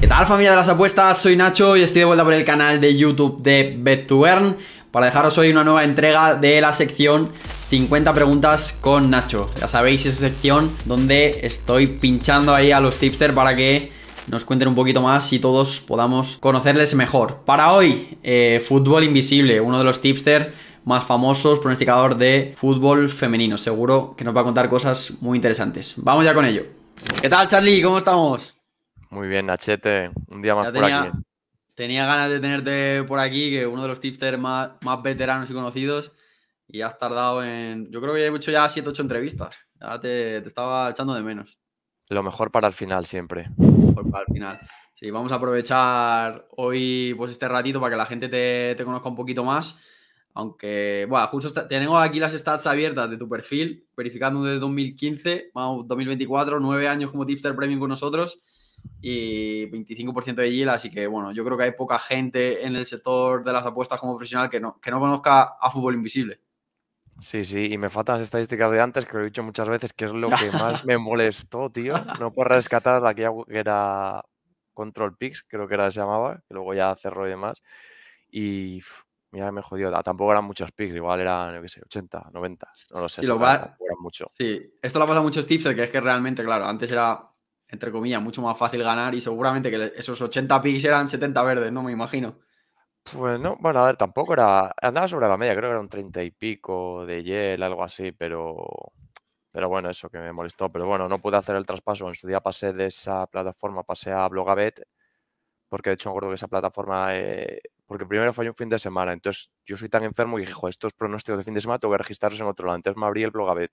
¿Qué tal familia de las apuestas? Soy Nacho y estoy de vuelta por el canal de YouTube de bet 2 earn para dejaros hoy una nueva entrega de la sección 50 preguntas con Nacho. Ya sabéis, esa sección donde estoy pinchando ahí a los tipsters para que nos cuenten un poquito más y todos podamos conocerles mejor. Para hoy, eh, fútbol invisible, uno de los tipsters más famosos, pronosticador de fútbol femenino. Seguro que nos va a contar cosas muy interesantes. Vamos ya con ello. ¿Qué tal, Charlie? ¿Cómo estamos? Muy bien, Nachete, un día más por aquí. Tenía ganas de tenerte por aquí, que uno de los tifters más, más veteranos y conocidos, y has tardado en. Yo creo que he hecho ya 7, 8 entrevistas. Ya te, estaba echando de menos. Lo mejor para el final siempre. Lo mejor para el final. Sí, vamos a aprovechar hoy pues este ratito para que la gente te, conozca un poquito más. Aunque, bueno, justo tenemos aquí las stats abiertas de tu perfil, verificando desde 2015, vamos, 2024, nueve años como Tifter Premium con nosotros y 25% de yield, así que bueno, yo creo que hay poca gente en el sector de las apuestas como profesional que no, que no conozca a fútbol invisible. Sí, sí, y me faltan las estadísticas de antes, que lo he dicho muchas veces, que es lo que más me molestó, tío. No por rescatar la que era Control Picks, creo que era se llamaba, que luego ya cerró y demás. Y mira, me jodió. Ah, tampoco eran muchos picks, igual eran, no sé, 80, 90, no lo sé. Sí, sí, esto lo pasa muchos tipsers que es que realmente, claro, antes era entre comillas, mucho más fácil ganar y seguramente que esos 80 picks eran 70 verdes, ¿no? Me imagino. Pues no, bueno, a ver, tampoco era. Andaba sobre la media, creo que era un 30 y pico de Yel, algo así, pero. Pero bueno, eso que me molestó. Pero bueno, no pude hacer el traspaso. En su día pasé de esa plataforma, pasé a Blogabet, porque de hecho me acuerdo que esa plataforma. Eh, porque primero falló un fin de semana. Entonces yo soy tan enfermo que dije, estos pronósticos de fin de semana tengo que registrarlos en otro lado. Entonces me abrí el Blogabet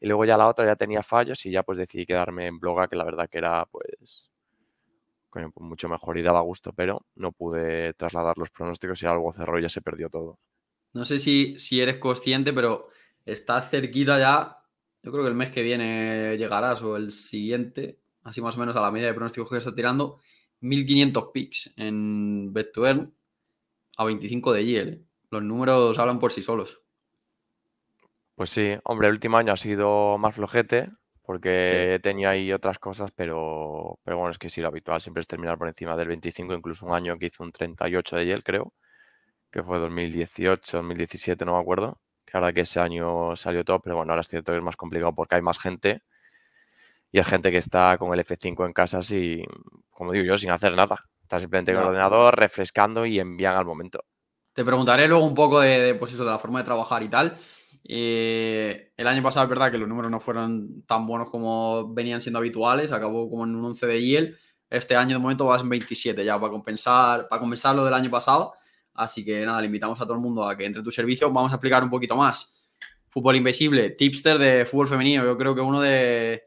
y luego ya la otra ya tenía fallos y ya pues decidí quedarme en Bloga, que la verdad que era pues, pues mucho mejor y daba gusto, pero no pude trasladar los pronósticos y algo cerró y ya se perdió todo. No sé si, si eres consciente, pero está cerquita ya. Yo creo que el mes que viene llegarás o el siguiente, así más o menos a la media de pronósticos que está tirando, 1500 picks en bet a 25 de YL. Los números hablan por sí solos. Pues sí, hombre, el último año ha sido más flojete porque tenía ahí otras cosas, pero, pero bueno, es que sí, lo habitual siempre es terminar por encima del 25, incluso un año que hizo un 38 de Yale, creo, que fue 2018, 2017, no me acuerdo. Que ahora que ese año salió todo, pero bueno, ahora es cierto que es más complicado porque hay más gente y hay gente que está con el F5 en casa, así, como digo yo, sin hacer nada. Está simplemente el ordenador, refrescando y envían al momento. Te preguntaré luego un poco de de pues la forma de trabajar y tal. Eh, el año pasado es verdad que los números no fueron tan buenos como venían siendo habituales, acabó como en un 11 de Yale. Este año de momento vas en 27 ya para compensar, para compensar lo del año pasado. Así que nada, le invitamos a todo el mundo a que entre tu servicio. Vamos a explicar un poquito más. Fútbol Invisible, tipster de fútbol femenino. Yo creo que uno de,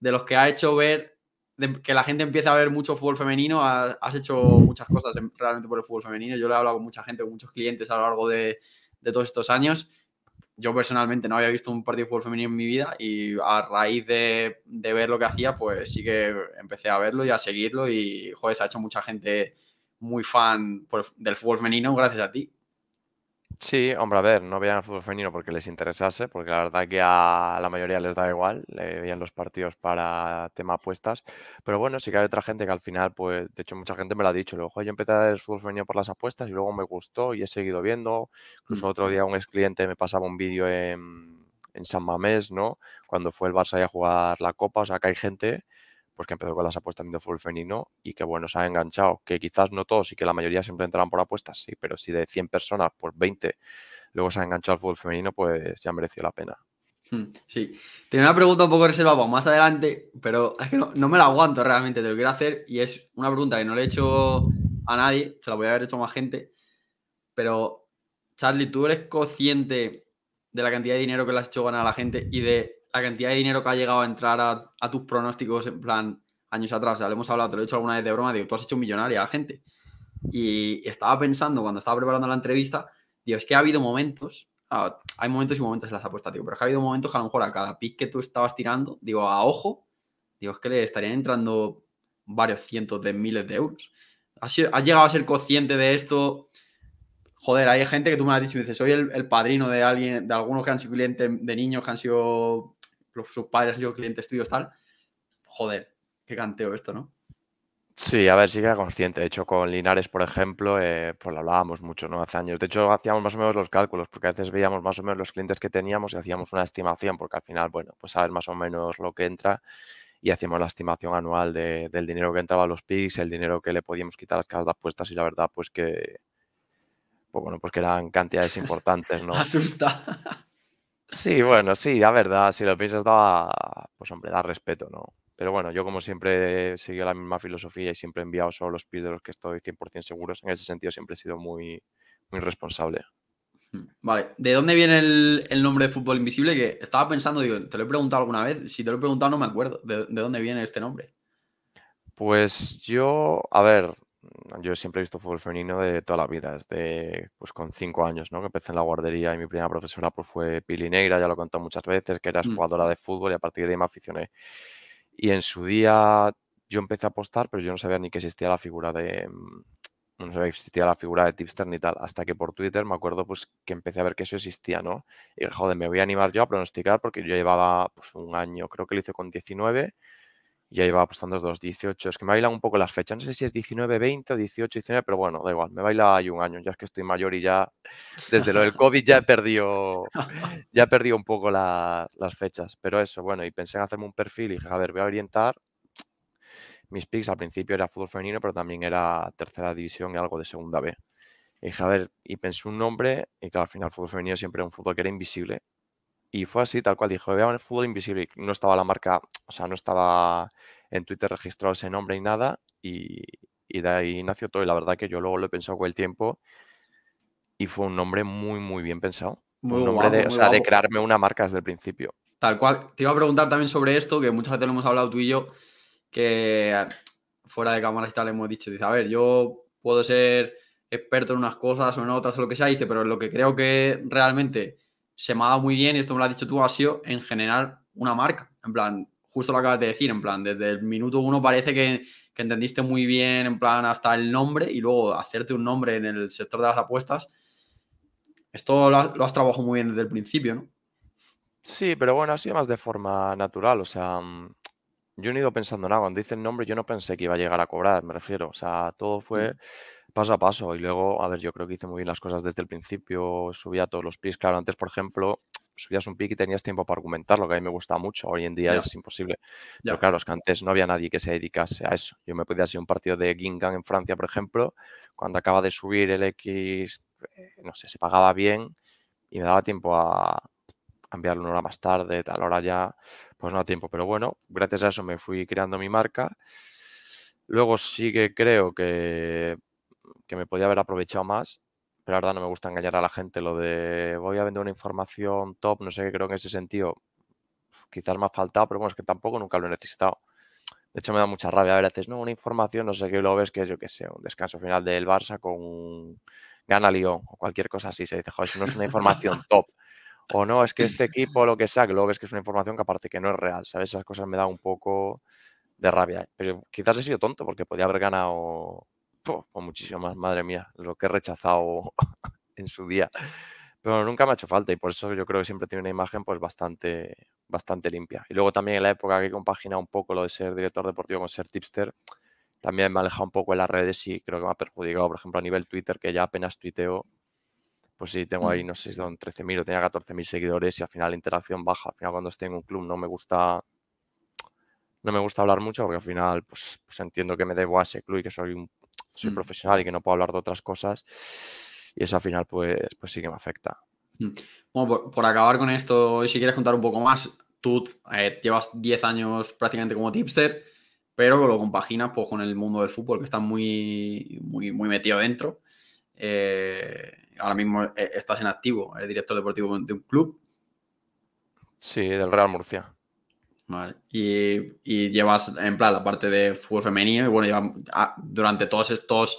de los que ha hecho ver que la gente empieza a ver mucho fútbol femenino. has hecho muchas cosas realmente por el fútbol femenino. Yo le he hablado con mucha gente, con muchos clientes a lo largo de, de todos estos años yo personalmente no había visto un partido de fútbol femenino en mi vida y a raíz de, ver lo que hacía, pues sí que empecé a verlo y a seguirlo y, joder, se ha hecho mucha gente muy fan pues, del fútbol femenino gracias a ti. Sí, hombre, a ver, no veían el fútbol femenino porque les interesase, porque la verdad que a la mayoría les da igual, veían los partidos para tema apuestas, pero bueno, sí que hay otra gente que al final, pues, de hecho mucha gente me lo ha dicho, luego yo empecé a ver el fútbol femenino por las apuestas y luego me gustó y he seguido viendo, incluso mm. otro día un ex cliente me pasaba un vídeo en, en San Mamés, ¿no? Cuando fue el Barça a jugar la Copa, o sea, que hay gente pues que empezó con las apuestas de fútbol femenino y que bueno, se ha enganchado, que quizás no todos y que la mayoría siempre entraban por apuestas, sí, pero si de 100 personas, pues 20 luego se ha enganchado al fútbol femenino, pues ya mereció la pena. Hmm, sí, tiene una pregunta un poco reservada más adelante, pero es que no, me la aguanto realmente, te lo quiero hacer y es una pregunta que no le he hecho a nadie, se la voy haber hecho a más gente, pero Charlie, ¿tú eres consciente de la cantidad de dinero que le has hecho ganar a la gente y de la cantidad de dinero que ha llegado a entrar a, tus pronósticos en plan años atrás, o lo hemos hablado, te lo he dicho alguna vez de broma, digo, tú has hecho un millonario a gente. Y estaba pensando cuando estaba preparando la entrevista, digo, es que ha habido momentos, hay momentos y momentos en las apuestas, digo, pero es que ha habido momentos que a lo mejor a cada pick que tú estabas tirando, digo, a ojo, digo, es que le estarían entrando varios cientos de miles de euros. ¿Has, llegado a ser consciente de esto? Joder, hay gente que tú me has dicho y dices, soy el, el padrino de alguien, de algunos que han sido clientes de niños que han sido sus padres han sido clientes tuyos, tal. Joder, qué canteo esto, ¿no? Sí, a ver, sí que era consciente. De hecho, con Linares, por ejemplo, eh, pues lo hablábamos mucho, ¿no? Hace años. De hecho, hacíamos más o menos los cálculos, porque a veces veíamos más o menos los clientes que teníamos y hacíamos una estimación, porque al final, bueno, pues saber más o menos lo que entra y hacíamos la estimación anual del dinero que entraba a los PICs, el dinero que le podíamos quitar a las casas de apuestas y la verdad, pues que, pues bueno, pues eran cantidades importantes, ¿no? Asusta. Sí, bueno, sí, la verdad, si lo piensas, da, pues hombre, da respeto, ¿no? Pero bueno, yo como siempre he seguido la misma filosofía y siempre he enviado solo los pies que estoy 100% seguros, en ese sentido siempre he sido muy, muy responsable. Hmm, vale, ¿de dónde viene el, nombre de Fútbol Invisible? Que estaba pensando, digo, te lo he preguntado alguna vez, si te lo he preguntado no me acuerdo, de dónde viene este nombre? Pues yo, a ver, Mm, yo siempre he visto fútbol femenino de toda la vida, desde pues con cinco años, ¿no? Que empecé en la guardería y mi primera profesora pues fue Pili Negra, ya lo he contado muchas veces, que era mm. jugadora de fútbol y a partir de ahí me aficioné. Y en su día yo empecé a apostar, pero yo no sabía ni que existía la figura de mm, no sabía existía la figura de tipster ni tal, hasta que por Twitter me acuerdo pues que empecé a ver que eso existía, ¿no? Y joder, me voy a animar yo a pronosticar porque yo llevaba pues, un año, creo que lo hice con 19 ahí iba apostando los 18. Es que me bailan un poco las fechas. No sé si es 19, 20 o 18, 19, pero bueno, da igual. Me baila hay un año. Ya es que estoy mayor y ya, desde lo del COVID, ya he perdido, ya he un poco las fechas. Pero eso, bueno, y pensé en hacerme un perfil y dije, a ver, voy a orientar. Mis picks al principio era fútbol femenino, pero también era tercera división y algo de segunda B. Y dije, a ver, y pensé un nombre, y claro, al final fútbol femenino siempre era un fútbol que era invisible. Y fue así, tal cual, dijo, vean el fútbol invisible. no estaba la marca, o sea, no estaba en Twitter registrado ese nombre y nada. Y, de ahí nació todo. Y la verdad que yo luego lo he pensado con el tiempo. Y fue un nombre muy, muy bien pensado. un nombre de, o sea, de crearme una marca desde el principio. Tal cual. Te iba a preguntar también sobre esto, que muchas veces lo hemos hablado tú y yo, que fuera de cámara y tal hemos dicho, dice, a ver, yo puedo ser experto en unas cosas o en otras o lo que sea, dice, pero lo que creo que realmente se me ha dado muy bien, y esto me lo has dicho tú, ha sido en general una marca. En plan, justo lo acabas de decir, en plan, desde el minuto uno parece que, entendiste muy bien, en plan, hasta el nombre y luego hacerte un nombre en el sector de las apuestas. Esto lo has, trabajado muy bien desde el principio, ¿no? Sí, pero bueno, ha sido más de forma natural, o sea, mm, yo no he ido pensando nada. Cuando dice el nombre, yo no pensé que iba a llegar a cobrar, me refiero. O sea, todo fue. Mm paso a paso. Y luego, a ver, yo creo que hice muy bien las cosas desde el principio. Subía todos los PIS, Claro, antes, por ejemplo, subías un pick y tenías tiempo para argumentarlo, que a mí me gusta mucho. Hoy en día es imposible. Pero claro, es que antes no había nadie que se dedicase a eso. Yo me podía hacer un partido de Gingan en Francia, por ejemplo, cuando acaba de subir el X, eh, no sé, se pagaba bien y me daba tiempo a, cambiarlo una hora más tarde, tal hora ya, pues no a tiempo. Pero bueno, gracias a eso me fui creando mi marca. Luego sí que creo que que me podía haber aprovechado más, pero la verdad no me gusta engañar a la gente. Lo de voy a vender una información top, no sé qué, creo que en ese sentido quizás me ha faltado, pero bueno, es que tampoco nunca lo he necesitado. De hecho, me da mucha rabia. A veces, no, una información, no sé qué, lo luego ves que es, yo qué sé, un descanso final del Barça con un gana Lyon o cualquier cosa así. Se dice, joder, eso no es una información top. O no, es que este equipo, lo que sea, luego ves que es una información que aparte que no es real, ¿sabes? Esas cosas me da un poco de rabia. ¿eh? Pero quizás he sido tonto porque podía haber ganado po, más pues madre mía, lo que he rechazado en su día. Pero nunca me ha hecho falta y por eso yo creo que siempre tiene una imagen pues bastante, bastante limpia. Y luego también en la época que compagina un poco lo de ser director deportivo con ser tipster, también me ha alejado un poco de las redes y creo que me ha perjudicado, por ejemplo, a nivel Twitter, que ya apenas tuiteo, pues sí, tengo ahí, mm. no sé si son 13.000 o tenía 14.000 seguidores y al final la interacción baja. Al final cuando estoy en un club no me gusta no me gusta hablar mucho porque al final pues, pues entiendo que me debo a ese club y que soy un soy mm. profesional y que no puedo hablar de otras cosas. Y eso al final, pues, pues sí que me afecta. Mm. Bueno, por, acabar con esto, si quieres contar un poco más, tú eh, llevas 10 años prácticamente como tipster, pero lo compaginas pues, con el mundo del fútbol, que está muy, muy, metido dentro. Eh, ahora mismo eh, estás en activo, eres director deportivo de un club. Sí, del Real Murcia. Y, llevas en plan la parte de fútbol femenino y bueno, ah, durante todos estos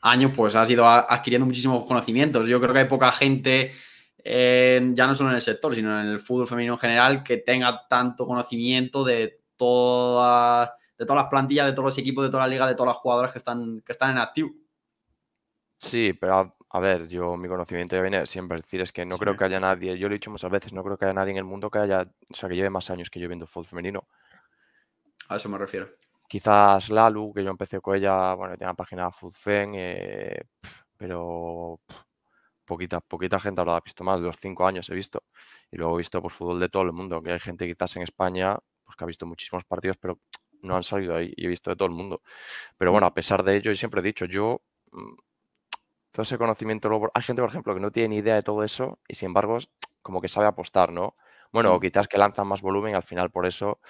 años pues has ido adquiriendo muchísimos conocimientos. Yo creo que hay poca gente, eh, ya no solo en el sector, sino en el fútbol femenino en general, que tenga tanto conocimiento de, todas de todas las plantillas, de todos los equipos, de toda la liga, de todas las jugadoras que están, que están en activo. Sí, pero a ver, yo mi conocimiento de viene siempre, es decir, es que no creo que haya nadie, yo lo he dicho muchas veces, no creo que haya nadie en el mundo que haya, o sea, que lleve más años que yo viendo fútbol femenino. A eso me refiero. Quizás Lalu, que yo empecé con ella, bueno, tiene una página fútbol eh, pero poquita, poquita gente ha visto más, de los cinco años he visto. Y luego he visto por pues, fútbol de todo el mundo, que hay gente quizás en España pues, que ha visto muchísimos partidos, pero no han salido ahí, y he visto de todo el mundo. Pero mm. bueno, a pesar de ello, yo siempre he dicho, yo mm, todo ese conocimiento. hay gente, por ejemplo, que no tiene ni idea de todo eso y sin embargo, como que sabe apostar, ¿no? Bueno, o quizás que lanzan más volumen y al final por eso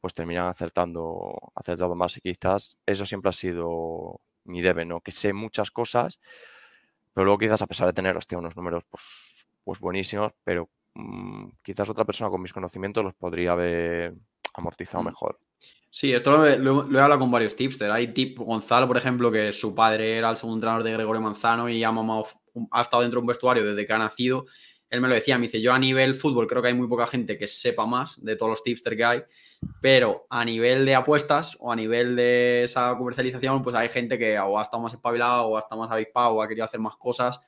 pues terminan acertando, acertando más y quizás eso siempre ha sido mi debe, ¿no? Que sé muchas cosas, pero luego quizás a pesar de tener, unos números pues, pues buenísimos, pero mm, quizás otra persona con mis conocimientos los podría haber amortizado mm. mejor. Sí, esto lo, he hablado con varios tipsters. Hay tip Gonzalo, por ejemplo, que su padre era el segundo entrenador de Gregorio Manzano y ha estado dentro de un vestuario desde que ha nacido él me lo decía, me dice, yo a nivel fútbol creo que hay muy poca gente que sepa más de todos los tipster que hay, pero a nivel de apuestas o a nivel de esa comercialización, pues hay gente que o ha estado más espabilado o ha estado más avispado o ha querido hacer más cosas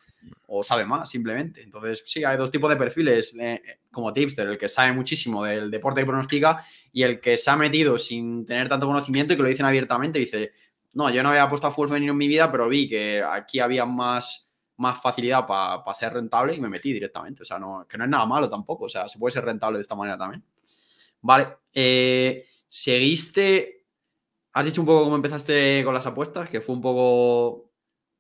o sabe más simplemente. Entonces, sí, hay dos tipos de perfiles eh, eh, como tipster, el que sabe muchísimo del deporte que pronostica y el que se ha metido sin tener tanto conocimiento y que lo dicen abiertamente, dice, no, yo no había apostado a fútbol ni en mi vida, pero vi que aquí había más más facilidad para ser rentable y me metí directamente. O sea, no, que no es nada malo tampoco. O sea, se puede ser rentable de esta manera también. Vale. Eh, seguiste. Has dicho un poco cómo empezaste con las apuestas, que fue un poco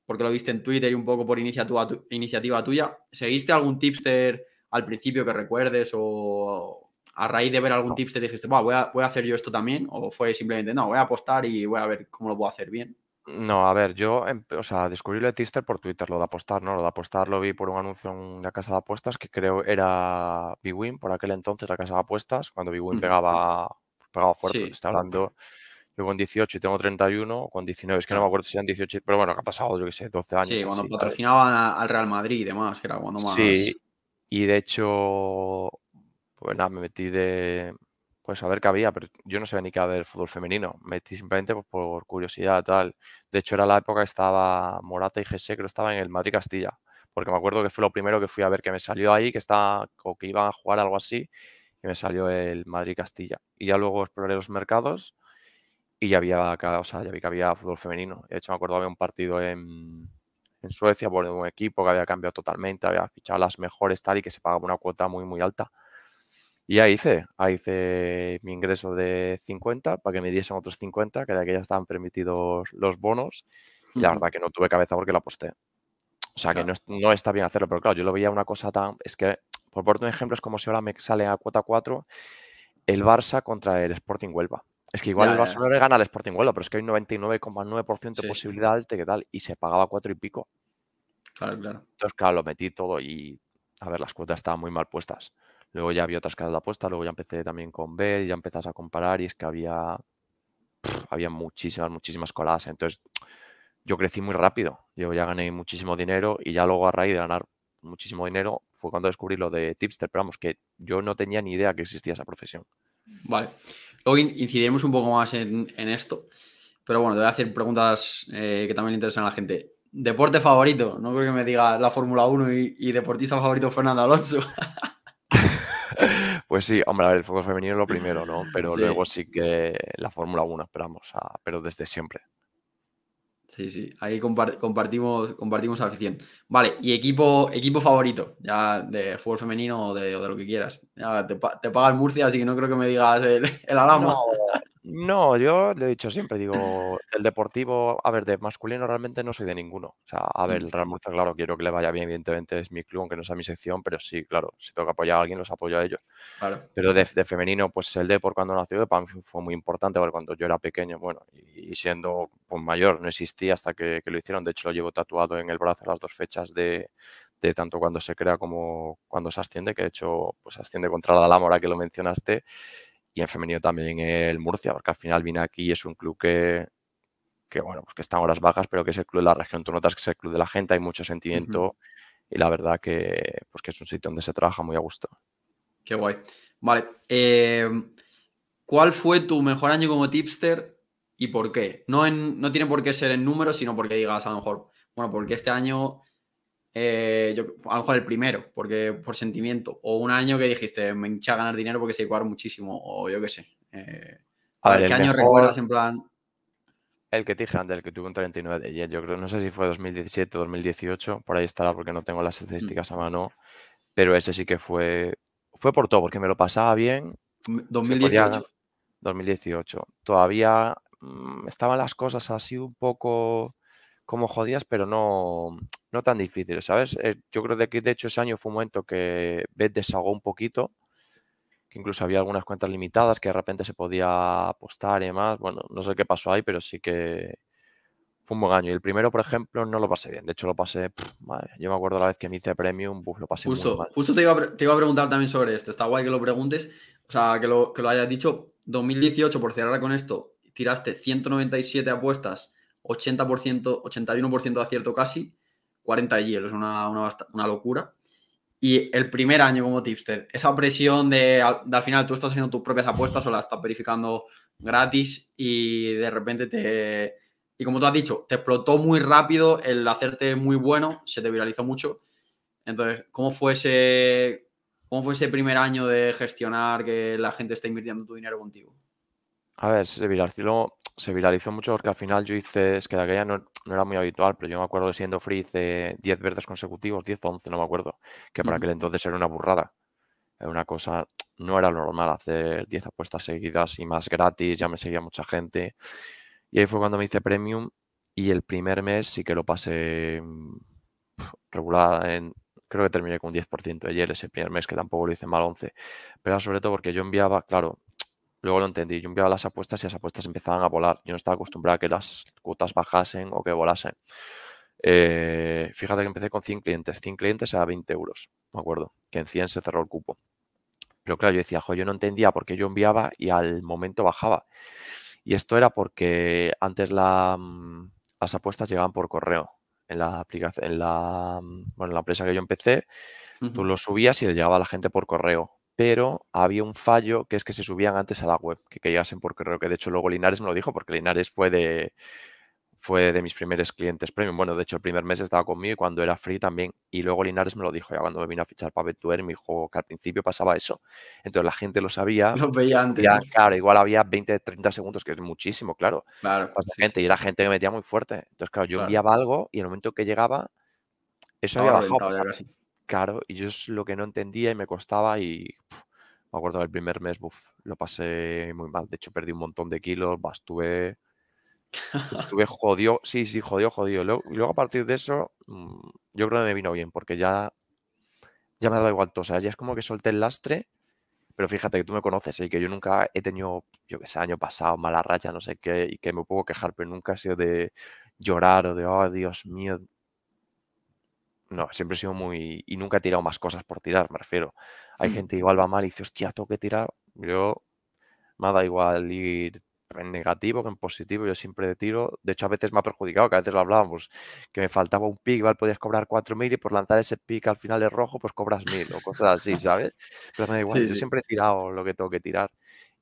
porque lo viste en Twitter y un poco por iniciativa, iniciativa tuya. ¿Seguiste algún tipster al principio que recuerdes o a raíz de ver algún tipster dijiste, voy voy a hacer yo esto también? ¿O fue simplemente, no, voy a apostar y voy a ver cómo lo puedo hacer bien? No, a ver, yo, em, o sea, descubrí el Tister por Twitter, lo de apostar, ¿no? Lo de apostar lo vi por un anuncio en la casa de apuestas que creo era Bwin, por aquel entonces la casa de apuestas, cuando Bwin pegaba, pegaba fuerte, estaba está hablando yo con 18 y tengo 31, con 19, es que no me acuerdo si eran 18, pero bueno, que ha pasado, yo qué sé, 12 años. Sí, cuando patrocinaban al Real Madrid y demás, que era cuando más. Sí, y de hecho, pues nada, me metí de, pues a ver qué había, pero yo no sabía ni qué había fútbol femenino. Metí simplemente pues, por curiosidad, tal. De hecho, era la época que estaba Morata y Gese, creo que estaba en el Madrid Castilla, porque me acuerdo que fue lo primero que fui a ver, que me salió ahí, que estaba, o que iban a jugar algo así, y me salió el Madrid Castilla. Y ya luego exploré los mercados y ya había, o ya vi que había fútbol femenino. De hecho, me acuerdo que había un partido en, en Suecia por un equipo que había cambiado totalmente, había fichado las mejores tal y que se pagaba una cuota muy, muy alta. Y ahí hice, ahí hice mi ingreso de 50 para que me diesen otros 50, que de ya estaban permitidos los bonos. la verdad que no tuve cabeza porque la aposté. O sea que no, está bien hacerlo, pero claro, yo lo veía una cosa tan. Es que, por poner un ejemplo, es como si ahora me sale a cuota 4 el Barça contra el Sporting Huelva. Es que igual el Barça no le gana al Sporting Huelva, pero es que hay 99,9% de posibilidades de que tal. Y se pagaba 4 y pico. Claro, claro. Entonces, claro, lo metí todo y. A ver, las cuotas estaban muy mal puestas. Luego ya había otras casas de apuesta, luego ya empecé también con B, ya empezás a comparar y es que había, había muchísimas, muchísimas coladas. Entonces yo crecí muy rápido, yo ya gané muchísimo dinero y ya luego a raíz de ganar muchísimo dinero fue cuando descubrí lo de tipster, pero vamos, que yo no tenía ni idea que existía esa profesión. Vale, luego incidiremos un poco más en, esto, pero bueno, te voy a hacer preguntas eh, que también le interesan a la gente. ¿Deporte favorito? No creo que me diga la Fórmula 1 y, y deportista favorito Fernando Alonso. Pues sí, hombre, el fútbol femenino es lo primero, ¿no? Pero luego sí que la Fórmula 1 esperamos, pero desde siempre. Sí, sí, ahí compartimos, compartimos afición. Vale, y equipo, equipo favorito, ya de fútbol femenino o de, lo que quieras. te, pagas Murcia, así que no creo que me digas el, Alamo. No, yo le he dicho siempre, digo, el deportivo, a ver, de masculino realmente no soy de ninguno. O sea, a ver, mm. el Real Murcia, claro, quiero que le vaya bien, evidentemente es mi club, aunque no sea mi sección, pero sí, claro, si tengo que apoyar a alguien, los apoyo a ellos. Pero de, femenino, pues el por cuando nació, de mí fue muy importante, cuando yo era pequeño, bueno, y, siendo pues, mayor, no existía hasta que, lo hicieron. De hecho, lo llevo tatuado en el brazo las dos fechas de, de tanto cuando se crea como cuando se asciende, que de hecho, pues asciende contra la Lámora, que lo mencionaste y en femenino también el Murcia, porque al final vine aquí y es un club que, que bueno, pues que están horas bajas, pero que es el club de la región. Tú notas que es el club de la gente, hay mucho sentimiento y la verdad que, pues es un sitio donde se trabaja muy a gusto. Qué guay. Vale. Em, ¿Cuál fue tu mejor año como tipster y por qué? No, no tiene por qué ser en números, sino porque digas a lo mejor, bueno, porque este año eh, yo, a lo mejor el primero, porque por sentimiento, o un año que dijiste, me hincha a ganar dinero porque se jugar muchísimo, o yo qué sé. Eh, a ¿Qué año recuerdas en plan? El que te dije antes, el que tuvo un 39 de ayer yo creo, no sé si fue 2017 2018, por ahí estará porque no tengo las mm. estadísticas a mano, pero ese sí que fue, fue por todo, porque me lo pasaba bien. 2018. Mm, 2018. Todavía mm, estaban las cosas así un poco como jodías, pero no, no tan difícil, ¿sabes? Eh, yo creo que de hecho ese año fue un momento que Bet desahogó un poquito, que incluso había algunas cuentas limitadas que de repente se podía apostar y demás. Bueno, no sé qué pasó ahí, pero sí que fue un buen año. Y el primero, por ejemplo, no lo pasé bien. De hecho, lo pasé, yo me acuerdo la vez que me hice premium, lo pasé Justo, justo te iba, a, a preguntar también sobre esto. Está guay que lo preguntes, o sea, que lo, que lo hayas dicho. 2018, por cerrar con esto, tiraste 197 apuestas, 80%, 81% de acierto casi 40 es una, una, una locura. Y el primer año como tipster, esa presión de al, final tú estás haciendo tus propias apuestas o las estás verificando gratis y de repente te... Y como tú has dicho, te explotó muy rápido el hacerte muy bueno, se te viralizó mucho. Entonces, ¿cómo fue ese, cómo fue ese primer año de gestionar que la gente está invirtiendo tu dinero contigo? A ver, se viralizó, se viralizó mucho porque al final yo hice, es que de aquella no, era muy habitual, pero yo me acuerdo de siendo free hice 10 verdes consecutivos, 10 o 11, no me acuerdo, que para aquel entonces era una burrada. Era una cosa, no era normal hacer 10 apuestas seguidas y más gratis, ya me seguía mucha gente. Y ahí fue cuando me hice premium y el primer mes sí que lo pasé mm, regular, en, creo que terminé con un 10% ayer ese primer mes, que tampoco lo hice mal 11, pero sobre todo porque yo enviaba, claro, Luego lo entendí, yo enviaba las apuestas y las apuestas empezaban a volar. Yo no estaba acostumbrado a que las cuotas bajasen o que volasen. Eh, fíjate que empecé con 100 clientes, 100 clientes era 20 euros, me acuerdo, que en 100 se cerró el cupo. Pero claro, yo decía, yo no entendía por qué yo enviaba y al momento bajaba. Y esto era porque antes mm, las apuestas llegaban por correo. En la aplicación, en la, mm, bueno, la empresa que yo empecé, tú lo subías y le llegaba a la gente por correo pero había un fallo que es que se subían antes a la web, que, llegasen porque creo que de hecho luego Linares me lo dijo, porque Linares fue de, fue de mis primeros clientes premium. Bueno, de hecho el primer mes estaba conmigo y cuando era free también. Y luego Linares me lo dijo, ya cuando me vino a fichar para y me dijo que al principio pasaba eso. Entonces la gente lo sabía. Lo veía antes. claro, igual había 20, 30 segundos, que es muchísimo, claro. Claro. gente, Y era gente que metía muy fuerte. Entonces, claro, yo enviaba algo y en el momento que llegaba, eso había bajado caro y yo es lo que no entendía y me costaba y me acuerdo del primer mes, buf, lo pasé muy mal. De hecho, perdí un montón de kilos, estuve... Estuve jodido, sí, sí, jodido, jodido. Luego, luego a partir de eso, mm, yo creo que me vino bien, porque ya, ya me dado igual todo. O sea, ya es como que solté el lastre, pero fíjate que tú me conoces y ¿eh? que yo nunca he tenido, yo que sé, año pasado, mala racha, no sé qué, y que me puedo quejar, pero nunca he sido de llorar o de, oh, Dios mío, no, siempre he sido muy. Y nunca he tirado más cosas por tirar, me refiero. Hay hmm. gente igual va mal y dice, hostia, tengo que tirar. Yo me da igual ir en negativo que en positivo. Yo siempre tiro. De hecho, a veces me ha perjudicado, que a veces lo hablábamos, que me faltaba un pick, igual podías cobrar 4.000 y por lanzar ese pick al final de rojo, pues cobras 1.000 o cosas así, ¿sabes? Pero me da igual. yo siempre he tirado lo que tengo que tirar.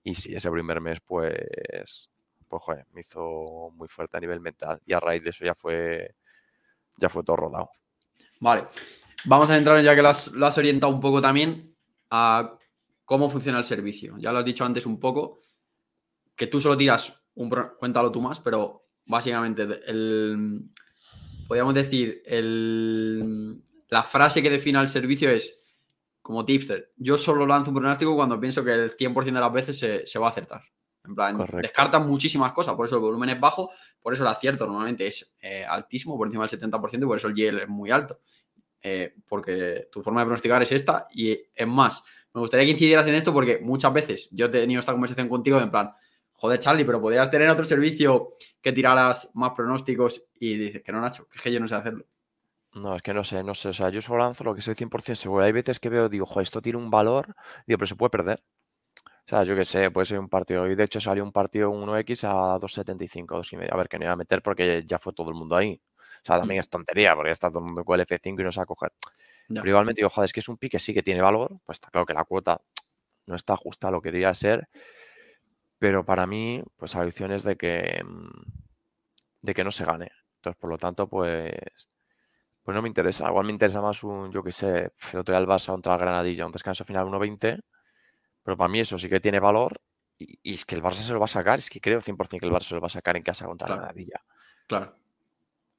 Y sí, ese primer mes, pues. Pues, joder, me hizo muy fuerte a nivel mental. Y a raíz de eso ya fue. Ya fue todo rodado. Vale. Vamos a entrar, ya que lo has, orientado un poco también, a cómo funciona el servicio. Ya lo has dicho antes un poco, que tú solo tiras un... Cuéntalo tú más, pero básicamente el... Podríamos decir, el, la frase que defina el servicio es, como tipster, yo solo lanzo un pronóstico cuando pienso que el 100% de las veces se, se va a acertar. En plan, descartan muchísimas cosas, por eso el volumen es bajo, por eso el acierto normalmente es eh, altísimo, por encima del 70%, y por eso el yield es muy alto. Eh, porque tu forma de pronosticar es esta, y es más, me gustaría que incidieras en esto porque muchas veces yo he tenido esta conversación contigo en plan, joder, Charlie, pero podrías tener otro servicio que tiraras más pronósticos y dices que no, Nacho, que, que yo no sé hacerlo. No, es que no sé, no sé. O sea, yo solo lanzo lo que soy 100% seguro. Hay veces que veo, digo, joder, esto tiene un valor, digo, pero se puede perder. O sea, yo qué sé, puede ser un partido. Y de hecho salió un partido 1X a 2.75, 2.5. A ver, que no iba a meter porque ya fue todo el mundo ahí. O sea, mm. también es tontería porque está todo el mundo con el F5 y no se va a coger. Pero igualmente digo, joder, es que es un pique, sí que tiene valor. Pues está claro que la cuota no está justa lo que debería ser. Pero para mí, pues la opciones de que, mm, de que no se gane. Entonces, por lo tanto, pues, pues no me interesa. Igual me interesa más un, yo qué sé, el otro día el Barça contra el Granadilla, un descanso final 1.20 pero para mí eso sí que tiene valor y, es que el Barça se lo va a sacar, es que creo 100% que el Barça se lo va a sacar en casa contra la Granadilla. Claro.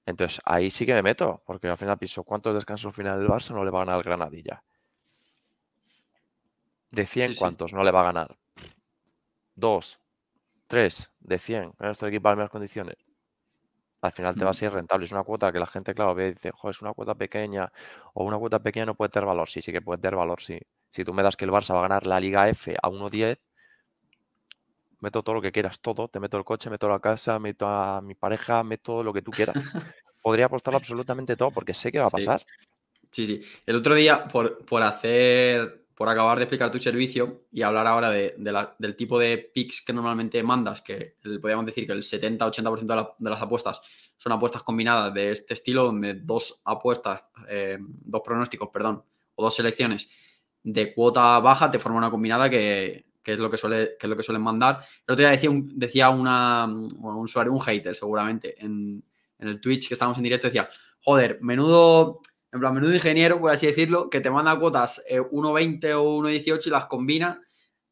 Entonces ahí sí que me meto, porque al final pienso, ¿cuántos descansos final del Barça no le va a ganar al Granadilla? ¿De 100 cuántos no le va a ganar? ¿Dos? ¿Tres? ¿De 100? Nuestro equipo en las condiciones al final te va a ser rentable. Es una cuota que la gente, claro, ve y dice, joder, es una cuota pequeña o una cuota pequeña no puede tener valor. Sí, sí que puede tener valor, sí. Si tú me das que el Barça va a ganar la Liga F a 1-10, meto todo lo que quieras, todo. Te meto el coche, meto la casa, meto a mi pareja, meto lo que tú quieras. Podría apostar absolutamente todo porque sé que va a pasar. Sí, sí. El otro día, por, hacer, por acabar de explicar tu servicio y hablar ahora del tipo de picks que normalmente mandas, que podríamos decir que el 70-80% de, las apuestas son apuestas combinadas de este estilo, donde dos apuestas, eh, dos pronósticos, perdón, o dos selecciones de cuota baja te forma una combinada que, es lo que, suele, que es lo que suelen mandar. El otro día decía, un, una, un usuario, un hater seguramente, en, el Twitch que estábamos en directo, decía, joder, menudo, en plan, menudo ingeniero, por así decirlo, que te manda cuotas 1.20 eh, o 1.18 y las combina.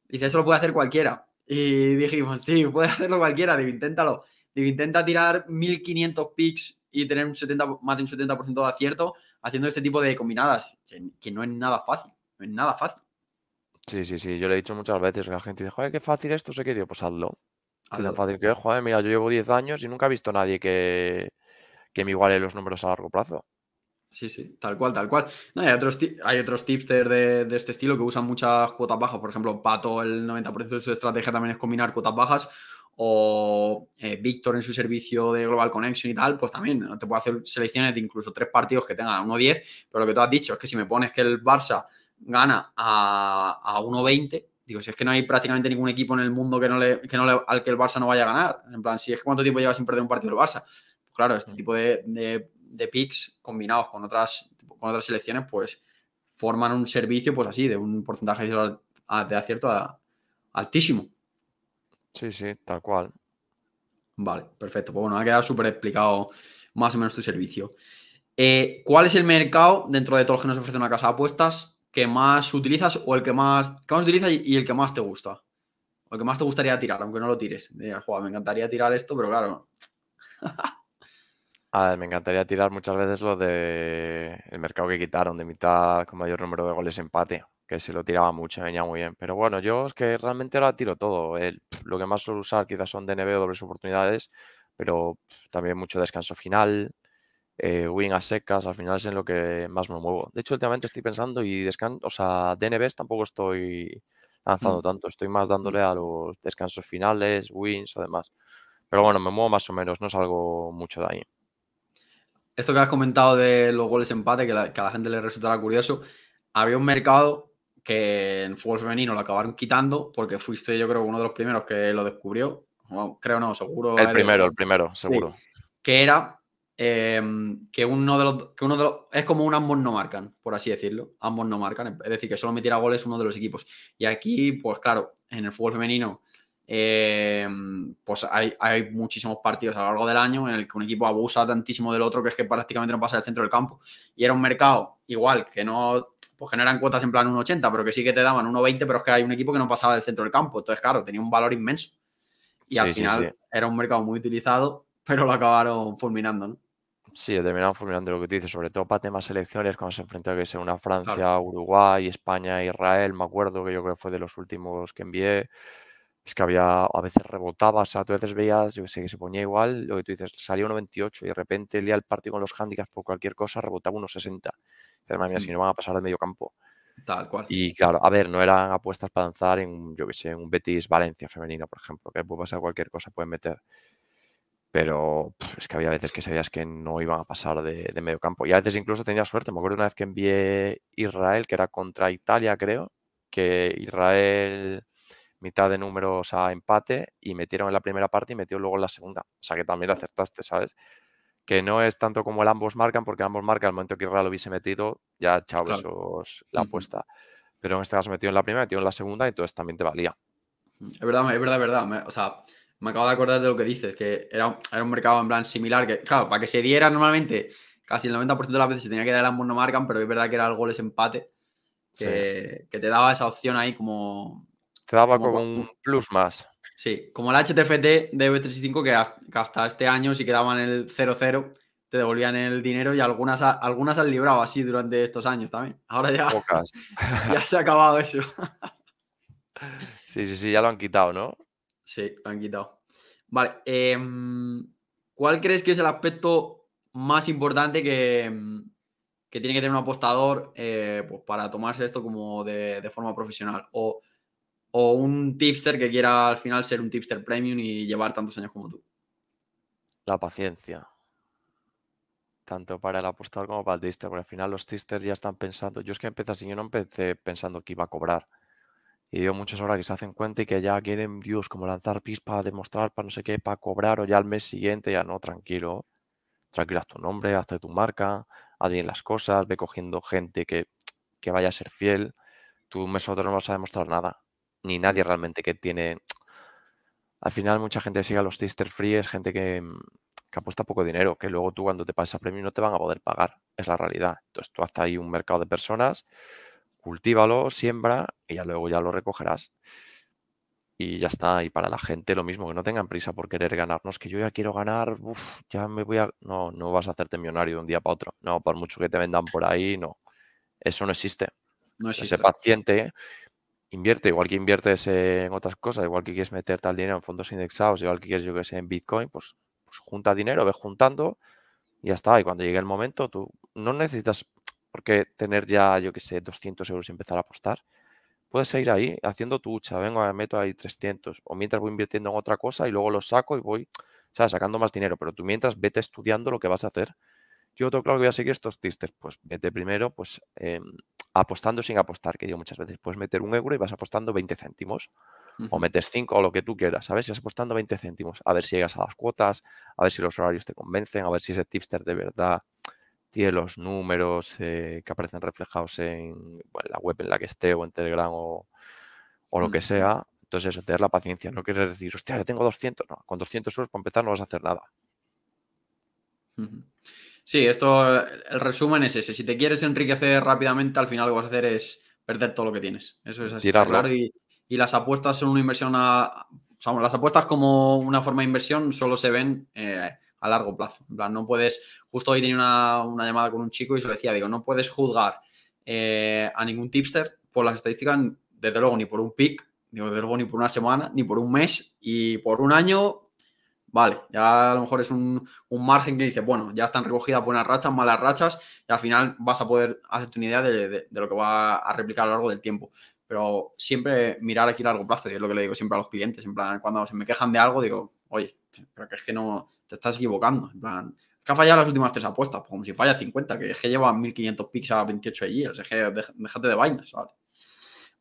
Dice, eso lo puede hacer cualquiera. Y dijimos, sí, puede hacerlo cualquiera, digo, inténtalo. intenta tirar 1.500 picks y tener un 70, más de un 70% de acierto haciendo este tipo de combinadas, que no es nada fácil nada fácil. Sí, sí, sí. Yo le he dicho muchas veces que la gente dice, joder, qué fácil esto, sé que digo, pues hazlo. tan fácil que joder, mira, yo llevo 10 años y nunca he visto a nadie que, me iguale los números a largo plazo. Sí, sí, tal cual, tal cual. No, hay otros, hay otros tipsters de, este estilo que usan muchas cuotas bajas. Por ejemplo, Pato, el 90% de su estrategia también es combinar cuotas bajas. O eh, Víctor en su servicio de Global Connection y tal, pues también ¿no? te puede hacer selecciones de incluso tres partidos que tengan 1-10. Pero lo que tú has dicho es que si me pones que el Barça gana a, a 1.20, digo, si es que no hay prácticamente ningún equipo en el mundo que no le, que no al que el Barça no vaya a ganar. En plan, si es que cuánto tiempo lleva sin perder un partido el Barça. Pues claro, este tipo de, picks combinados con otras, con otras selecciones, pues forman un servicio, pues así, de un porcentaje de, acierto a, altísimo. Sí, sí, tal cual. Vale, perfecto. Pues bueno, ha quedado súper explicado más o menos tu servicio. Eh, ¿Cuál es el mercado dentro de todo lo que nos ofrece una casa de apuestas que más utilizas o el que más, que más utilizas y, el que más te gusta? O el que más te gustaría tirar, aunque no lo tires. me encantaría tirar esto, pero claro. me encantaría tirar muchas veces lo de el mercado que quitaron de mitad con mayor número de goles empate, que se lo tiraba mucho, venía muy bien. Pero bueno, yo es que realmente ahora tiro todo. lo que más suelo usar quizás son DNB o dobles oportunidades, pero también mucho descanso final, win eh, a secas, al final es en lo que más me muevo. De hecho, últimamente estoy pensando y descanso, o sea, DNBs tampoco estoy mm. lanzando tanto, estoy más mm. dándole a los descansos finales, wins o demás. Pero bueno, me muevo más o menos, no salgo mucho de ahí. Esto que has comentado de los goles empate, que, a la gente le resultará curioso, había un mercado que en fútbol femenino lo acabaron quitando porque fuiste yo creo uno de los primeros que lo descubrió, creo no, seguro. El primero, el primero, seguro. que era Em, que uno de los que uno es como un ambos no marcan, por así decirlo. Ambos no marcan, em, es decir, que solo metiera goles uno de los equipos. Y aquí, pues claro, en el fútbol femenino, em, pues hay, muchísimos partidos a lo largo del año en el que un equipo abusa tantísimo del otro que es que prácticamente no pasa del centro del campo. Y era un mercado igual, que no, pues generan cuotas en plan 1,80, pero que sí que te daban 1,20, pero es que hay un equipo que no pasaba del centro del campo. Entonces, claro, tenía un valor inmenso. Y al final era un mercado muy utilizado, pero lo acabaron fulminando, ¿no? Sí, terminaron formulando lo que tú dices, sobre todo para temas elecciones, cuando se enfrenta que sea una Francia, Uruguay, España, Israel, me acuerdo que yo creo que fue de los últimos que envié. Es que había, a veces rebotaba, o sea, tú a veces veías, yo que sé, que se ponía igual, lo que tú dices, salía 1.28 y de repente el día del partido con los handicaps por cualquier cosa, rebotaba 1.60. Madre mía, si no van a pasar de medio campo. Tal cual. Y claro, a ver, no eran apuestas para lanzar en, yo que sé, en un Betis Valencia femenino, por ejemplo, que puede pasar cualquier cosa, pueden meter pero es que había veces que sabías que no iban a pasar de, medio campo. Y a veces incluso tenía suerte. Me acuerdo una vez que envié Israel, que era contra Italia, creo, que Israel mitad de números a empate y metieron en la primera parte y metió luego en la segunda. O sea que también acertaste, ¿sabes? Que no es tanto como el ambos marcan, porque ambos marcan, al momento que Israel lo hubiese metido, ya chao, la apuesta. Pero en este caso metió en la primera, metió en la segunda, y entonces también te valía. Es verdad, es verdad, es verdad. O sea, me acabo de acordar de lo que dices, que era un, era un mercado en plan similar, que claro, para que se diera normalmente, casi el 90% de las veces se tenía que dar el ambos marcan, pero es verdad que era el goles empate, que, te daba esa opción ahí como... Te daba como, un plus más. Sí, como el HTFT de B365 que hasta, este año si quedaban el 0-0 te devolvían el dinero y algunas, algunas han librado así durante estos años también. Ahora ya, ya se ha acabado eso. sí, sí, sí, ya lo han quitado, ¿no? Sí, lo han quitado. Vale. Em, ¿Cuál crees que es el aspecto más importante que, em, tiene que tener un apostador eh, pues, para tomarse esto como de, forma profesional? O, o, un tipster que quiera al final ser un tipster premium y llevar tantos años como tú. La paciencia. Tanto para el apostador como para el tipster. Porque al final los tipsters ya están pensando. Yo es que empecé así, yo no empecé pensando que iba a cobrar. Y veo muchas horas que se hacen cuenta y que ya quieren, views como lanzar pis para demostrar, para no sé qué, para cobrar, o ya al mes siguiente, ya no, tranquilo. Tranquilo, haz tu nombre, haz tu marca, haz bien las cosas, ve cogiendo gente que, que vaya a ser fiel. Tú un mes o otro no vas a demostrar nada. Ni nadie realmente que tiene. Al final, mucha gente sigue a los sister Free, es gente que, mm, que apuesta poco dinero, que luego tú cuando te pases premio no te van a poder pagar. Es la realidad. Entonces tú hasta ahí un mercado de personas cultívalo, siembra y ya luego ya lo recogerás. Y ya está. Y para la gente lo mismo, que no tengan prisa por querer ganarnos que yo ya quiero ganar, ya me voy a... No, no vas a hacerte millonario de un día para otro. No, por mucho que te vendan por ahí, no. Eso no existe. No existe. Ese paciente invierte, igual que inviertes en otras cosas, igual que quieres meter tal dinero en fondos indexados, igual que quieres, yo que sé, en Bitcoin, pues, pues junta dinero, ve juntando y ya está. Y cuando llegue el momento, tú no necesitas que tener ya, yo qué sé, 200 euros y empezar a apostar? Puedes ir ahí haciendo tu hucha, vengo, meto ahí 300, o mientras voy invirtiendo en otra cosa y luego lo saco y voy, o sea, sacando más dinero, pero tú mientras vete estudiando lo que vas a hacer. Yo otro claro que voy a seguir estos tisters, pues vete primero, pues em, apostando sin apostar, que digo muchas veces puedes meter un euro y vas apostando 20 céntimos. O metes 5 o lo que tú quieras, ¿sabes? si vas apostando 20 céntimos. A ver si llegas a las cuotas, a ver si los horarios te convencen, a ver si ese tipster de verdad tiene los números eh, que aparecen reflejados en, la web en la que esté o en Telegram o, o lo que sea. Entonces, eso, tener la paciencia. No quieres decir, hostia, ya tengo 200. No, con 200 euros para empezar no vas a hacer nada. Sí, esto, el resumen es ese. Si te quieres enriquecer rápidamente, al final lo que vas a hacer es perder todo lo que tienes. Eso es así. y, las apuestas son una inversión a... las apuestas como una forma de inversión solo se ven... Eh, largo plazo. En plan, no puedes, justo hoy tenía una, llamada con un chico y se lo decía, digo, no puedes juzgar eh, a ningún tipster por las estadísticas, desde luego, ni por un pick, digo, desde luego, ni por una semana, ni por un mes, y por un año, vale, ya a lo mejor es un, margen que dice, bueno, ya están recogidas buenas rachas, malas rachas, y al final vas a poder hacerte una idea de, lo que va a replicar a lo largo del tiempo pero siempre mirar aquí a largo plazo, y es lo que le digo siempre a los clientes, en plan, cuando se me quejan de algo, digo, oye, pero que es que no, te estás equivocando. En plan, que ha fallado las últimas tres apuestas, pues como si falla 50, que es que lleva 1500 picks a 28 allí, o sea, que déjate de vainas, ¿vale?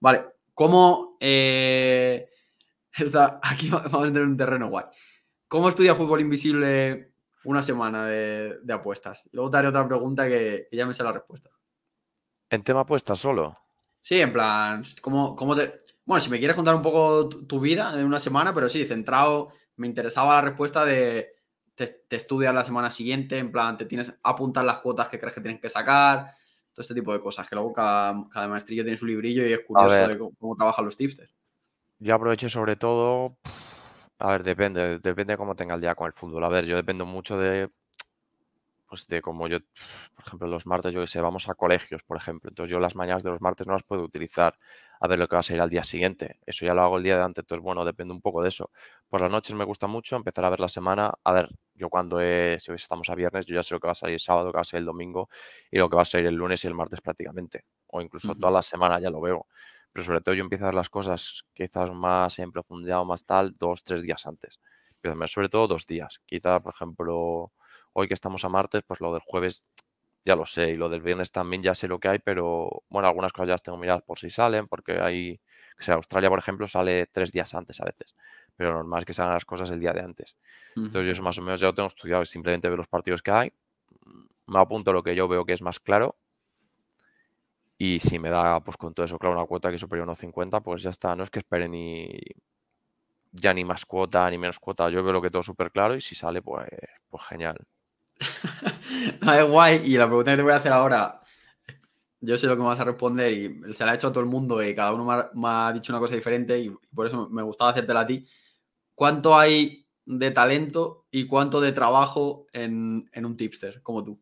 Vale, ¿cómo. Eh, está, aquí vamos a tener un terreno guay. ¿Cómo estudia fútbol invisible una semana de, apuestas? Luego te haré otra pregunta que, ya me sé la respuesta. ¿En tema apuestas solo? Sí, en plan, ¿cómo, cómo te.? Bueno, si me quieres contar un poco tu vida en una semana, pero sí, centrado, me interesaba la respuesta de te, estudias la semana siguiente, en plan, te tienes, apuntar las cuotas que crees que tienes que sacar, todo este tipo de cosas, que luego cada, maestrillo tiene su librillo y es curioso de cómo, trabajan los tipsters. Yo aprovecho sobre todo, a ver, depende, depende de cómo tenga el día con el fútbol. A ver, yo dependo mucho de, pues de cómo yo, por ejemplo, los martes, yo que sé, vamos a colegios, por ejemplo. Entonces yo las mañanas de los martes no las puedo utilizar a ver lo que va a salir al día siguiente. Eso ya lo hago el día de antes, entonces bueno, depende un poco de eso. Por las noches me gusta mucho empezar a ver la semana, a ver, yo cuando si hoy estamos a viernes, yo ya sé lo que va a salir el sábado, que va a salir el domingo y lo que va a salir el lunes y el martes prácticamente, o incluso toda la semana ya lo veo. Pero sobre todo yo empiezo a ver las cosas quizás más en profundidad o más tal, dos, tres días antes. Pero sobre todo dos días. Quizás, por ejemplo, hoy que estamos a martes, pues lo del jueves ya lo sé. Y lo del viernes también ya sé lo que hay, pero bueno, algunas cosas ya las tengo miradas por si salen, porque hay, o sea, Australia, por ejemplo, sale tres días antes a veces, pero normal es que salgan las cosas el día de antes. Entonces, yo eso más o menos ya lo tengo estudiado, simplemente veo los partidos que hay, mm, me apunto lo que yo veo que es más claro. Y si me da, pues con todo eso, claro, una cuota que es superior a 1,50, pues ya está. No es que espere ni, ya ni más cuota ni menos cuota. Yo veo lo que todo súper claro y si sale, pues, pues genial. No, es guay. Y la pregunta que te voy a hacer ahora, yo sé lo que me vas a responder y se la ha he hecho a todo el mundo y cada uno me ha, dicho una cosa diferente y por eso me gustaba hacértela a ti. ¿Cuánto hay de talento y cuánto de trabajo en, en un tipster como tú?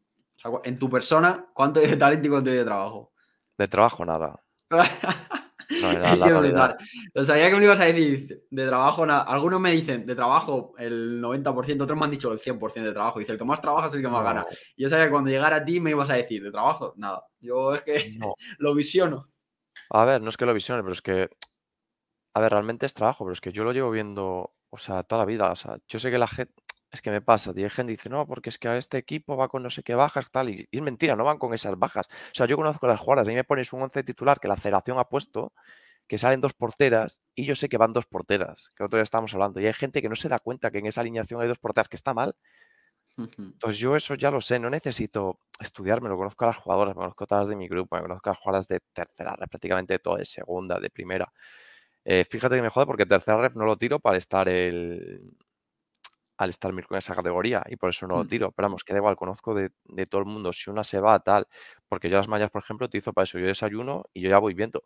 en tu persona, ¿cuánto hay de talento y cuánto hay de trabajo? De trabajo nada. No no, que me ibas a decir de trabajo, algunos me dicen de trabajo el 90%, otros me han dicho el 100% de trabajo. Dice, el que más trabaja es el que más gana. Y yo sabía que cuando llegara a ti me ibas a decir de trabajo, nada. Yo es que lo visiono. A ver, no es que lo visione, pero es que. A ver, realmente es trabajo, pero es que yo lo llevo viendo, o sea, toda la vida. O sea, yo sé que la gente. Es que me pasa, gente dice, no, porque es que a este equipo va con no sé qué bajas, tal, y, es mentira, no van con esas bajas. O sea, yo conozco las jugadas, a mí me pones un once titular que la federación ha puesto, que salen dos porteras, y yo sé que van dos porteras, que otro día estábamos hablando, y hay gente que no se da cuenta que en esa alineación hay dos porteras, que está mal. Entonces yo eso ya lo sé, no necesito estudiarme, lo conozco a las jugadoras, conozco todas las de mi grupo, conozco a las jugadoras de tercera, prácticamente de de segunda, de primera. Eh, fíjate que me jode porque tercera rep no lo tiro para estar el, al estar Mirko en esa categoría y por eso no lo mm. tiro. Pero vamos, que da igual, conozco de, todo el mundo. Si una se va, tal. Porque yo las mayas por ejemplo, te hizo para eso. Yo desayuno y yo ya voy viendo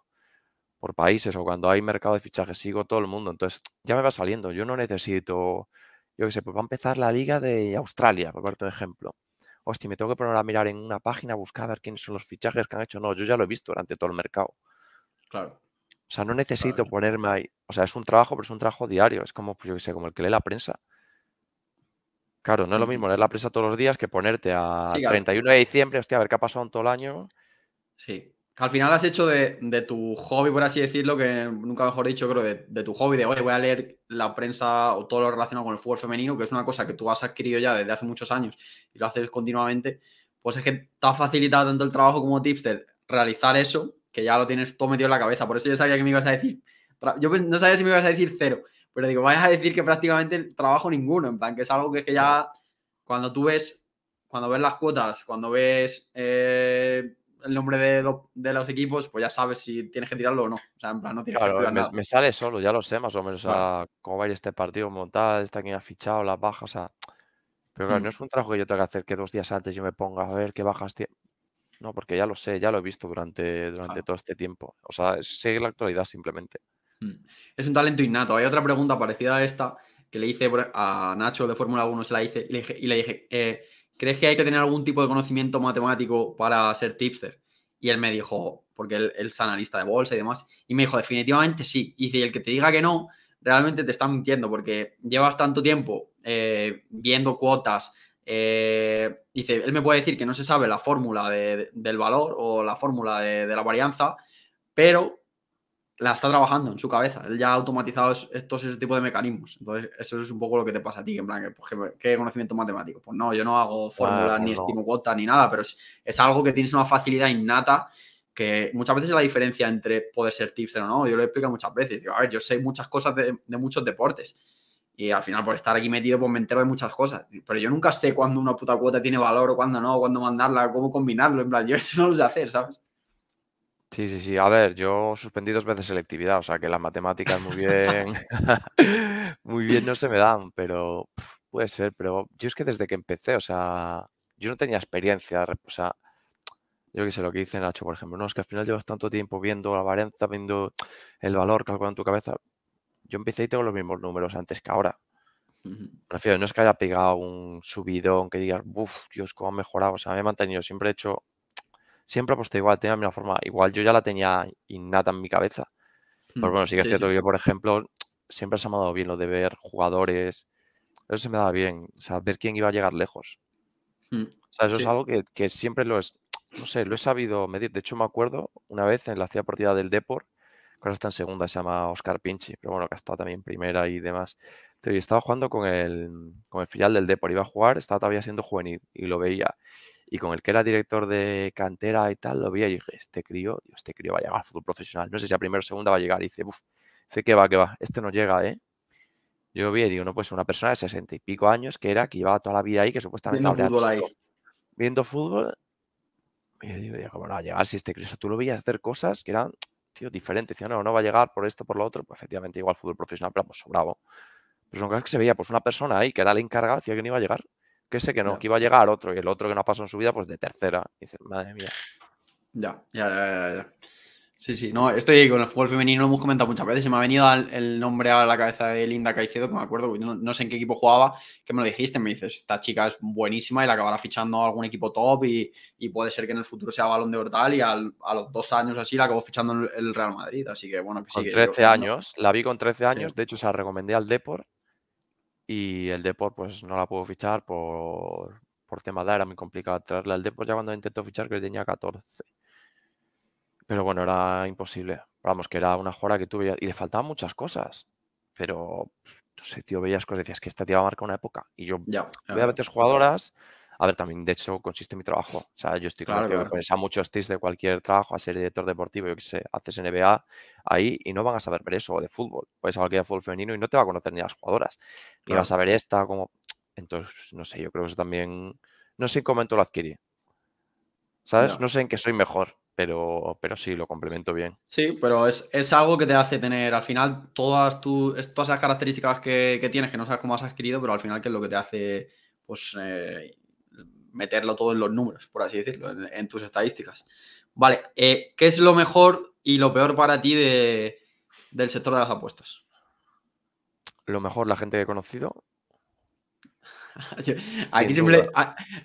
por países o cuando hay mercado de fichajes, sigo todo el mundo. Entonces ya me va saliendo. Yo no necesito, yo qué sé, pues va a empezar la liga de Australia, por ejemplo. Hostia, me tengo que poner a mirar en una página, buscar a ver quiénes son los fichajes que han hecho. No, yo ya lo he visto durante todo el mercado. Claro. O sea, no necesito ponerme ahí. O sea, es un trabajo, pero es un trabajo diario. Es como, pues, yo qué sé, como el que lee la prensa. Claro, no es lo mismo leer la prensa todos los días que ponerte a 31 de diciembre, hostia, a ver qué ha pasado en todo el año. Sí. Al final has hecho de, tu hobby, por así decirlo, que nunca mejor dicho, creo, de, de tu hobby, de hoy voy a leer la prensa o todo lo relacionado con el fútbol femenino, que es una cosa que tú has adquirido ya desde hace muchos años y lo haces continuamente, pues es que te ha facilitado tanto el trabajo como tipster realizar eso, que ya lo tienes todo metido en la cabeza. Por eso yo sabía que me ibas a decir, yo no sabía si me ibas a decir cero, pero digo, vayas a decir que prácticamente trabajo ninguno, en plan, que es algo que es que ya cuando tú ves, cuando ves las cuotas, cuando ves eh, el nombre de, los equipos, pues ya sabes si tienes que tirarlo o no. O sea, en plan, no tienes que me, nada. me, sale solo, ya lo sé más o menos, cómo va a ir este partido, tal, esta me ha fichado, las bajas, o sea. Pero claro, no mm. es un trabajo que yo tenga que hacer que dos días antes yo me ponga a ver qué bajas tiene. No, porque ya lo sé, ya lo he visto durante, durante todo este tiempo. O sea, seguir la actualidad simplemente. Mm. Es un talento innato. Hay otra pregunta parecida a esta que le hice a Nacho de Fórmula 1, se la hice y le dije, eh, ¿crees que hay que tener algún tipo de conocimiento matemático para ser tipster? Y él me dijo, porque él, es analista de bolsa y demás, y me dijo, definitivamente sí. Y dice, el que te diga que no, realmente te está mintiendo, porque llevas tanto tiempo eh, viendo cuotas. Eh, dice, él me puede decir que no se sabe la fórmula del valor o la fórmula de la varianza, pero la está trabajando en su cabeza. Él ya ha automatizado estos ese tipo de mecanismos. Entonces, eso es un poco lo que te pasa a ti, en plan, que, pues, ¿qué, conocimiento matemático? Pues no, yo no hago fórmulas, pues ni estimo cuotas, ni nada, pero es, es, algo que tienes una facilidad innata que muchas veces es la diferencia entre poder ser tipster o no. Yo lo he explicado muchas veces. Digo, a ver, yo sé muchas cosas de, muchos deportes. Y al final, por estar aquí metido, pues me entero de muchas cosas. Pero yo nunca sé cuándo una puta cuota tiene valor o cuándo no, cuándo mandarla, cómo combinarlo. En plan, yo eso no lo sé hacer, ¿sabes? Sí, sí, sí. A ver, yo suspendí dos veces selectividad, o sea que las matemáticas muy bien, muy bien no se me dan, pero puede ser. Pero yo es que desde que empecé, o sea, yo no tenía experiencia, o sea, yo qué sé lo que dice Nacho, por ejemplo, no, es que al final llevas tanto tiempo viendo la varianza, viendo el valor calculado en tu cabeza. Yo empecé y tengo los mismos números antes que ahora. refiero, no es que haya pegado un subidón que digas, uff, Dios, cómo ha mejorado. O sea, me he mantenido, siempre he hecho siempre aposté igual, tenía la misma forma. Igual yo ya la tenía innata en mi cabeza. Pues mm, bueno, sí que es cierto que por ejemplo, siempre se me ha dado bien lo de ver jugadores. Eso se me daba bien, o sea, ver quién iba a llegar lejos. Mm, o sea, eso es algo que, siempre lo es, no sé, lo he sabido medir. De hecho, me acuerdo una vez en la hacía partida del Deport, que ahora está en segunda, se llama Oscar Pinchi, pero bueno, que ha estado también primera y demás. Entonces, estaba jugando con el, con filial del Depor, iba a jugar, estaba todavía siendo juvenil y lo veía y con el que era director de cantera y tal, lo vi y dije, este crío, este crío va a llegar al fútbol profesional. No sé si a primera o segunda va a llegar. Y dice, uff, dice que va, que va. Este no llega, ¿eh? Yo vi y digo, no, pues una persona de sesenta y pico años que era, que iba toda la vida ahí, que supuestamente viendo viendo fútbol. Y yo digo, ¿cómo no va a llegar si este crío? O sea, tú lo veías hacer cosas que eran, tío, diferentes. Decía, no, no va a llegar por esto, por lo otro. Pues efectivamente, igual fútbol profesional, pero pues bravo. Pero son cosas que se veía, pues una persona ahí que era la encargada, decía que no iba a llegar que sé que no, que iba a llegar otro y el otro que no ha pasado en su vida, pues de tercera. dice madre mía. Ya, ya, ya, ya. Sí, sí, no, estoy con el fútbol femenino, lo hemos comentado muchas veces. Se me ha venido el nombre a la cabeza de Linda Caicedo, que me acuerdo, no, sé en qué equipo jugaba, que me lo dijiste. Me dices, esta chica es buenísima y la acabará fichando algún equipo top y, puede ser que en el futuro sea balón de hortal. Y a los dos años así la acabó fichando el, el Real Madrid. Así que bueno, que sí. Con 13 años, la vi con 13 años. De hecho, se la recomendé al Deport y el Deport pues no la puedo fichar por, por tema de era muy complicado traerla El Deport ya cuando intentó fichar que tenía 14 pero bueno era imposible vamos que era una jugada que tuve y le faltaban muchas cosas pero no sé tío veías cosas decías que esta tía va a marcar una época y yo veo a veces jugadoras a ver, también de hecho consiste mi trabajo. O sea, yo estoy claro, que a muchos tips de cualquier trabajo, a ser director deportivo, yo qué sé, haces NBA ahí y no van a saber ver eso, o de fútbol. Puedes hablar que de fútbol femenino y no te va a conocer ni las jugadoras. Ni vas a ver esta, como. Entonces, no sé, yo creo que eso también. No sé en qué momento lo adquirí. ¿Sabes? No. sé en qué soy mejor, pero, pero sí, lo complemento bien. Sí, pero es, algo que te hace tener al final todas, tu, todas esas características que, tienes, que no sabes cómo has adquirido, pero al final que es lo que te hace pues eh, meterlo todo en los números, por así decirlo, en, tus estadísticas. Vale, eh, ¿qué es lo mejor y lo peor para ti de, del sector de las apuestas? Lo mejor, la gente que he conocido. Aquí siempre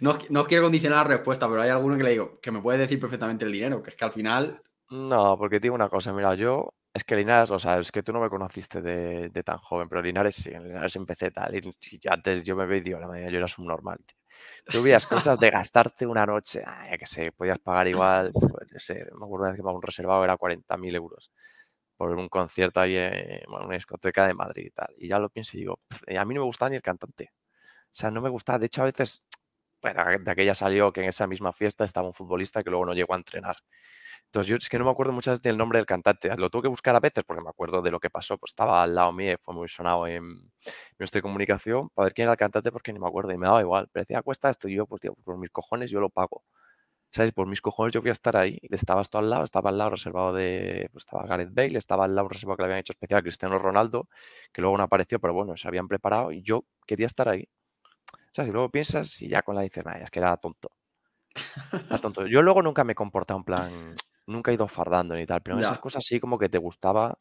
no, os quiero condicionar la respuesta, pero hay alguno que le digo que me puede decir perfectamente el dinero, que es que al final. No, porque digo una cosa, mira, yo es que Linares lo sabes, que tú no me conociste de, tan joven, pero Linares sí, Linares empecé tal. Y, antes yo me veía, la mañana yo era subnormal, tío. Tú veías cosas de gastarte una noche, ah, que se, podías pagar igual, pues, me acuerdo una vez que un reservado era 40.000 euros por un concierto ahí en una discoteca de Madrid y tal. Y ya lo pienso y digo, eh, a mí no me gusta ni el cantante. O sea, no me gusta De hecho, a veces, bueno, de aquella salió que en esa misma fiesta estaba un futbolista que luego no llegó a entrenar. Entonces, yo es que no me acuerdo muchas veces del nombre del cantante. Lo tuve que buscar a veces porque me acuerdo de lo que pasó. Pues estaba al lado mío, y fue muy sonado en nuestra comunicación para ver quién era el cantante porque ni me acuerdo y me daba igual. Pero decía, ah, cuesta esto. Y yo, pues, tío, por mis cojones yo lo pago. ¿Sabes? Por mis cojones yo voy a estar ahí. estaba esto al lado, estaba al lado reservado de. Pues estaba Gareth Bale, estaba al lado reservado que le habían hecho especial a Cristiano Ronaldo, que luego no apareció, pero bueno, se habían preparado y yo quería estar ahí. ¿Sabes? Y luego piensas y ya con la dices, es que era tonto. Era tonto. Yo luego nunca me he comportado en plan nunca he ido fardando ni tal, pero esas cosas sí como que te gustaba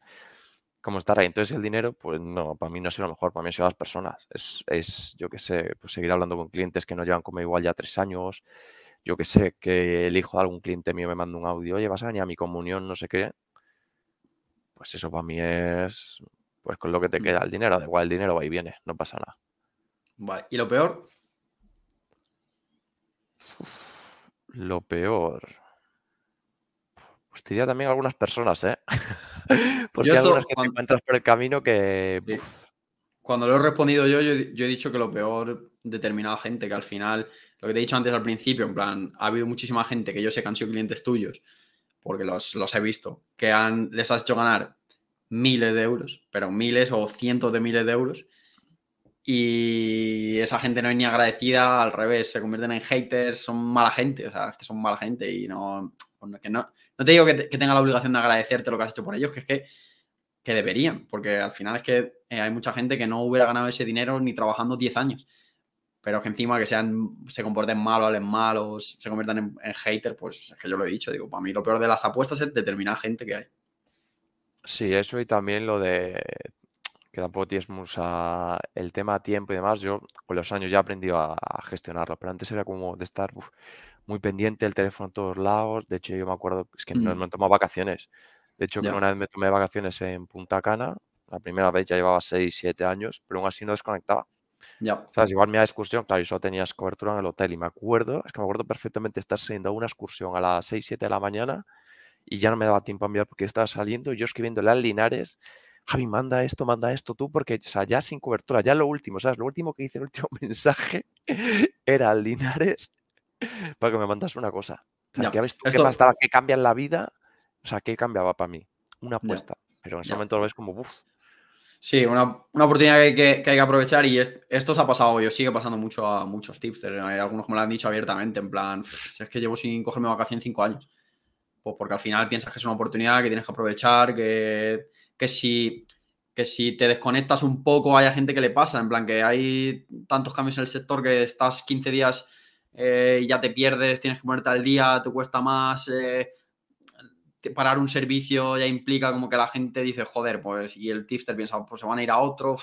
como estar ahí. Entonces el dinero, pues no, para mí no ha sido lo mejor, para mí han sido las personas. Es, yo qué sé, pues seguir hablando con clientes que no llevan como igual ya tres años, yo qué sé, que el hijo de algún cliente mío me manda un audio, oye, vas a venir a mi comunión, no sé qué. Pues eso para mí es, pues con lo que te mm. queda el dinero, da igual el dinero va y viene, no pasa nada. Vale, ¿y lo peor? lo peor. Hostia, pues también algunas personas, ¿eh? Porque hay algunas que cuando, te encuentras por el camino que. Cuando lo he respondido yo, yo, he dicho que lo peor determinada gente, que al final, lo que te he dicho antes al principio, en plan, ha habido muchísima gente que yo sé que han sido clientes tuyos, porque los, he visto, que han, les has hecho ganar miles de euros, pero miles o cientos de miles de euros. Y esa gente no es ni agradecida, al revés, se convierten en haters, son mala gente, o sea, que son mala gente y no, pues que no, no te digo que, tenga la obligación de agradecerte lo que has hecho por ellos, que es que, deberían, porque al final es que eh, hay mucha gente que no hubiera ganado ese dinero ni trabajando 10 años. Pero que encima que sean, se comporten mal o hablen se conviertan en, haters, pues es que yo lo he dicho, digo, para mí lo peor de las apuestas es determinar gente que hay. Sí, eso y también lo de que tampoco tienes mucha el tema tiempo y demás. Yo con los años ya he aprendido a, gestionarlo, pero antes era como de estar muy pendiente, el teléfono a todos lados. De hecho, yo me acuerdo, es que no me mm. tomado vacaciones. De hecho, que una vez me tomé vacaciones en Punta Cana, la primera vez ya llevaba 6, 7 años, pero aún así no desconectaba. Ya. ¿Sabes? Igual me excursión, claro, yo solo tenías cobertura en el hotel. Y me acuerdo, es que me acuerdo perfectamente estar saliendo a una excursión a las 6, 7 de la mañana y ya no me daba tiempo a enviar porque estaba saliendo y yo escribiéndole al Linares. Javi, manda esto, manda esto tú, porque ya sin cobertura, ya lo último, ¿sabes? Lo último que hice, el último mensaje era al Linares para que me mandas una cosa. O sea, ¿qué, ves cambia en la vida? O sea, ¿qué cambiaba para mí? Una apuesta. Pero en ese momento lo ves como, uff. Sí, una, oportunidad que, hay que aprovechar y esto se ha pasado, yo sigue pasando mucho a muchos tips. Hay algunos que me lo han dicho abiertamente, en plan, si es que llevo sin cogerme vacación cinco años. Pues porque al final piensas que es una oportunidad que tienes que aprovechar, que, si que si te desconectas un poco, haya gente que le pasa, en plan que hay tantos cambios en el sector que estás 15 días eh, ya te pierdes, tienes que ponerte al día, te cuesta más. Eh, parar un servicio ya implica como que la gente dice, joder, pues, y el tipster piensa, pues se van a ir a otro.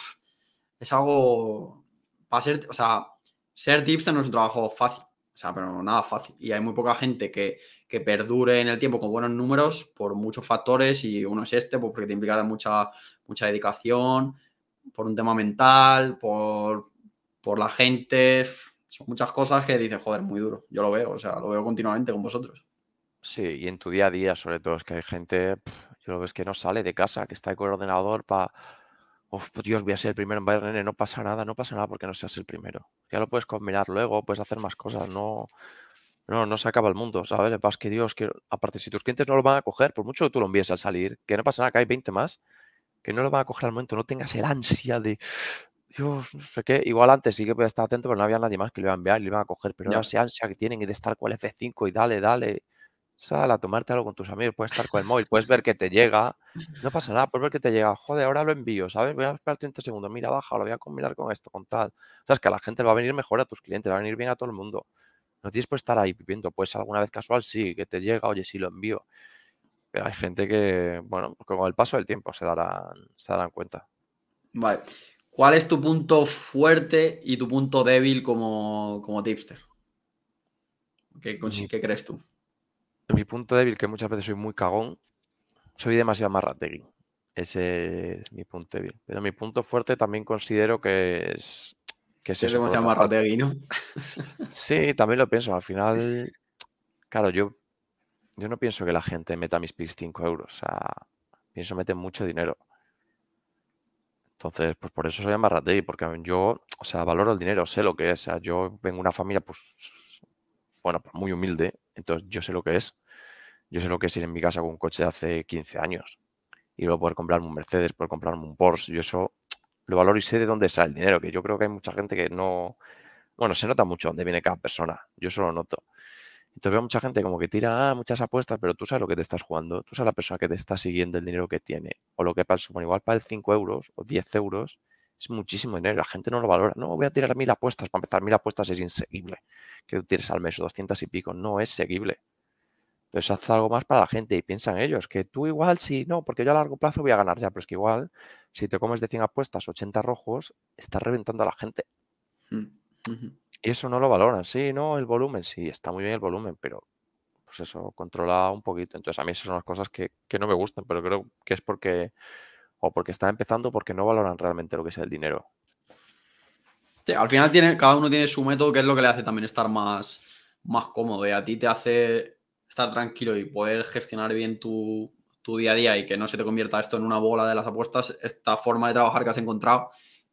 Es algo. Para ser, o sea, ser tipster no es un trabajo fácil, o sea, pero nada fácil. Y hay muy poca gente que, perdure en el tiempo con buenos números por muchos factores. Y uno es este, pues porque te implica mucha, mucha dedicación, por un tema mental, por, por la gente son muchas cosas que dices, joder, muy duro. Yo lo veo, o sea, lo veo continuamente con vosotros. Sí, y en tu día a día, sobre todo, es que hay gente, yo lo veo, es que no sale de casa, que está ahí con el ordenador para, pues, Dios, voy a ser el primero en Bayern, no pasa nada, no pasa nada porque no seas el primero. Ya lo puedes combinar luego, puedes hacer más cosas, no, no, no se acaba el mundo, ¿sabes? Vas que Dios, que aparte, si tus clientes no lo van a coger, por mucho que tú lo envíes al salir, que no pasa nada, que hay 20 más, que no lo van a coger al momento, no tengas el ansia de, yo no sé qué, igual antes sí que podía estar atento, pero no había nadie más que lo iba a enviar y le iba a coger. Pero no esa ansia que tienen y de estar con el F5 y dale, dale, sal a tomarte algo con tus amigos, puedes estar con el móvil, puedes ver que te llega, no pasa nada, puedes ver que te llega, joder, ahora lo envío, ¿sabes? Voy a esperar 30 segundos, mira, baja, lo voy a combinar con esto, con tal. O sea, es que a la gente le va a venir mejor a tus clientes, le va a venir bien a todo el mundo. No tienes por estar ahí viviendo, Puedes alguna vez casual sí, que te llega, oye, sí lo envío. Pero hay gente que, bueno, con el paso del tiempo se darán, se darán cuenta. Vale. ¿Cuál es tu punto fuerte y tu punto débil como, como tipster? ¿Qué, crees tú? Mi punto débil, que muchas veces soy muy cagón, soy demasiado marrategui. Ese es mi punto débil. Pero mi punto fuerte también considero que es. Que es, ¿no? Sí, también lo pienso. Al final, claro, yo, yo no pienso que la gente meta mis picks 5 euros. O sea, pienso meter mucho dinero. Entonces, pues por eso se llama Ratey, porque yo, o sea, valoro el dinero, sé lo que es. O sea, yo vengo de una familia, pues, bueno, pues, muy humilde, entonces yo sé lo que es. Yo sé lo que es ir en mi casa con un coche de hace 15 años y luego poder comprarme un Mercedes, poder comprarme un Porsche. Yo eso lo valoro y sé de dónde sale el dinero, que yo creo que hay mucha gente que no. Bueno, se nota mucho dónde viene cada persona, yo eso lo noto. Entonces veo mucha gente como que tira ah, muchas apuestas, pero tú sabes lo que te estás jugando, tú sabes la persona que te está siguiendo, el dinero que tiene, o lo que pasa, sumo, igual para el 5 euros o 10 euros es muchísimo dinero, la gente no lo valora. No, voy a tirar mil apuestas, para empezar, mil apuestas es inseguible, que tú tires al mes 200 y pico, no es seguible. Entonces haz algo más para la gente y piensan ellos que tú igual sí, no, porque yo a largo plazo voy a ganar ya, pero es que igual si te comes de 100 apuestas 80 rojos, estás reventando a la gente. Mm, y eso no lo valoran. Sí, no, el volumen, sí, está muy bien el volumen, pero pues eso, controla un poquito. Entonces a mí esas son las cosas que, no me gustan, pero creo que es porque o porque está empezando porque no valoran realmente lo que es el dinero. Sí, al final tiene, cada uno tiene su método, que es lo que le hace también estar más, más cómodo. Y a ti te hace estar tranquilo y poder gestionar bien tu, tu día a día y que no se te convierta esto en una bola de las apuestas, esta forma de trabajar que has encontrado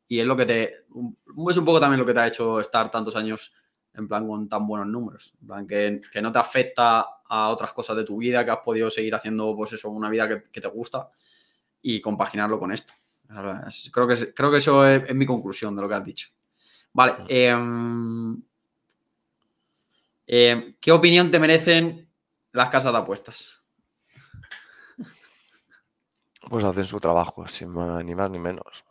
y es lo que te. Es un poco también lo que te ha hecho estar tantos años en plan con tan buenos números. plan que, no te afecta a otras cosas de tu vida, que has podido seguir haciendo, pues eso, una vida que, te gusta y compaginarlo con esto. Creo que, creo que eso es, mi conclusión de lo que has dicho. Vale. Em, em, ¿Qué opinión te merecen las casas de apuestas? Pues hacen su trabajo, sin ni más ni menos.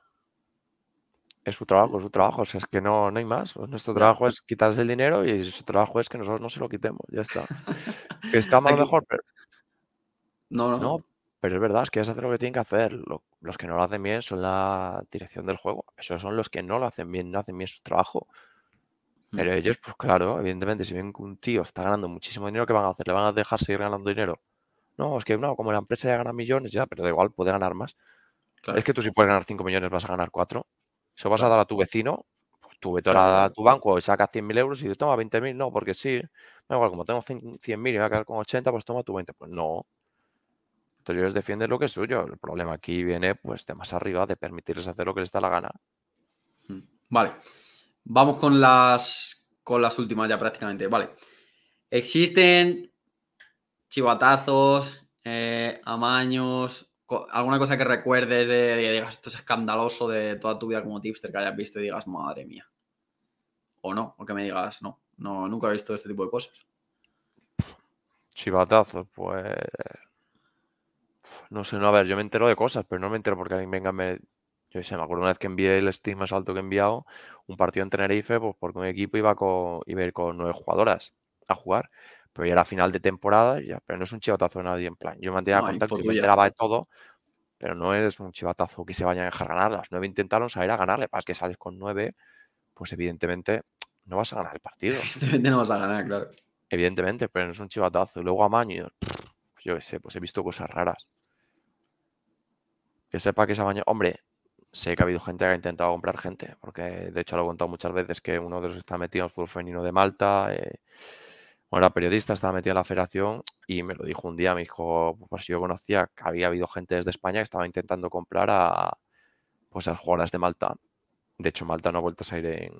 Es su trabajo, es su trabajo. O sea, es que no, no hay más. Nuestro trabajo es quitarse el dinero y su trabajo es que nosotros no se lo quitemos. Ya está. está más mejor, pero. No, no. No, pero es verdad, es que es hacer lo que tienen que hacer. los que no lo hacen bien son la dirección del juego. Esos son los que no lo hacen bien, no hacen bien su trabajo. Pero mm. ellos, pues claro, evidentemente, si ven que un tío está ganando muchísimo dinero, ¿qué van a hacer? ¿Le van a dejar seguir ganando dinero? No, es que no, como la empresa ya gana millones, ya, pero da igual, puede ganar más. Es que tú si puedes ganar 5 millones vas a ganar 4. Eso vas a dar a tu vecino, pues, tu a tu banco y sacas 100.000 euros y le toma 20.000. No, porque sí. igual, como tengo 100.000 y voy a quedar con 80, pues toma tu 20. Pues no. Entonces ellos defienden lo que es suyo. El problema aquí viene pues de más arriba, de permitirles hacer lo que les da la gana. Mm, vale. Vamos con las, con las últimas ya prácticamente. Vale. Existen chivatazos, eh, amaños, alguna cosa que recuerdes de, digas, esto es escandaloso de toda tu vida como tipster que hayas visto y digas, madre mía. O no, o que me digas, no, no, nunca he visto este tipo de cosas. Chivatazo, pues. No sé, no, a ver, yo me entero de cosas, pero no me entero porque alguien venga me. Yo sé, me acuerdo una vez que envié el Steam más alto que he enviado, un partido en Tenerife, pues porque un equipo iba, con, iba con nueve jugadoras a jugar pero ya era final de temporada, ya, pero no es un chivatazo de nadie en plan. Yo mantenía no, contacto, y me enteraba de todo, pero no es un chivatazo que se vayan a dejar ganar. Las nueve intentaron salir a ganarle, para que sales con nueve, pues evidentemente no vas a ganar el partido. Evidentemente no vas a ganar, claro. Evidentemente, pero no es un chivatazo. Y luego a Maño, pues yo qué sé, pues he visto cosas raras. Que sepa que esa mañana, hombre, sé que ha habido gente que ha intentado comprar gente, porque de hecho lo he contado muchas veces que uno de los que está metido en el fútbol femenino de Malta. Eh, bueno, la periodista estaba metida en la federación y me lo dijo un día, me dijo, pues yo conocía que había habido gente desde España que estaba intentando comprar a, pues, a jugadores de Malta. De hecho, Malta no ha vuelto a salir en,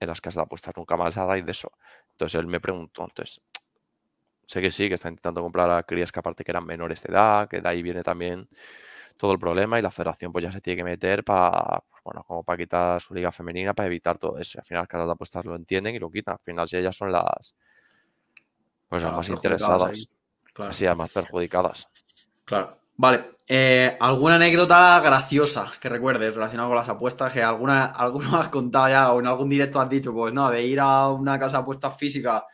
las casas de apuestas nunca más a raíz de eso. Entonces él me preguntó, entonces, sé que sí, que está intentando comprar a crías que aparte que eran menores de edad, que de ahí viene también todo el problema y la federación pues ya se tiene que meter para, pues, bueno, como para quitar su liga femenina, para evitar todo eso. Y al final las casas de apuestas lo entienden y lo quitan. Al final si ellas son las cosas pues más interesadas, así más perjudicadas. Claro. Vale, eh, ¿alguna anécdota graciosa que recuerdes relacionada con las apuestas? Que alguna, has contado ya o en algún directo has dicho, pues no, de ir a una casa de apuestas física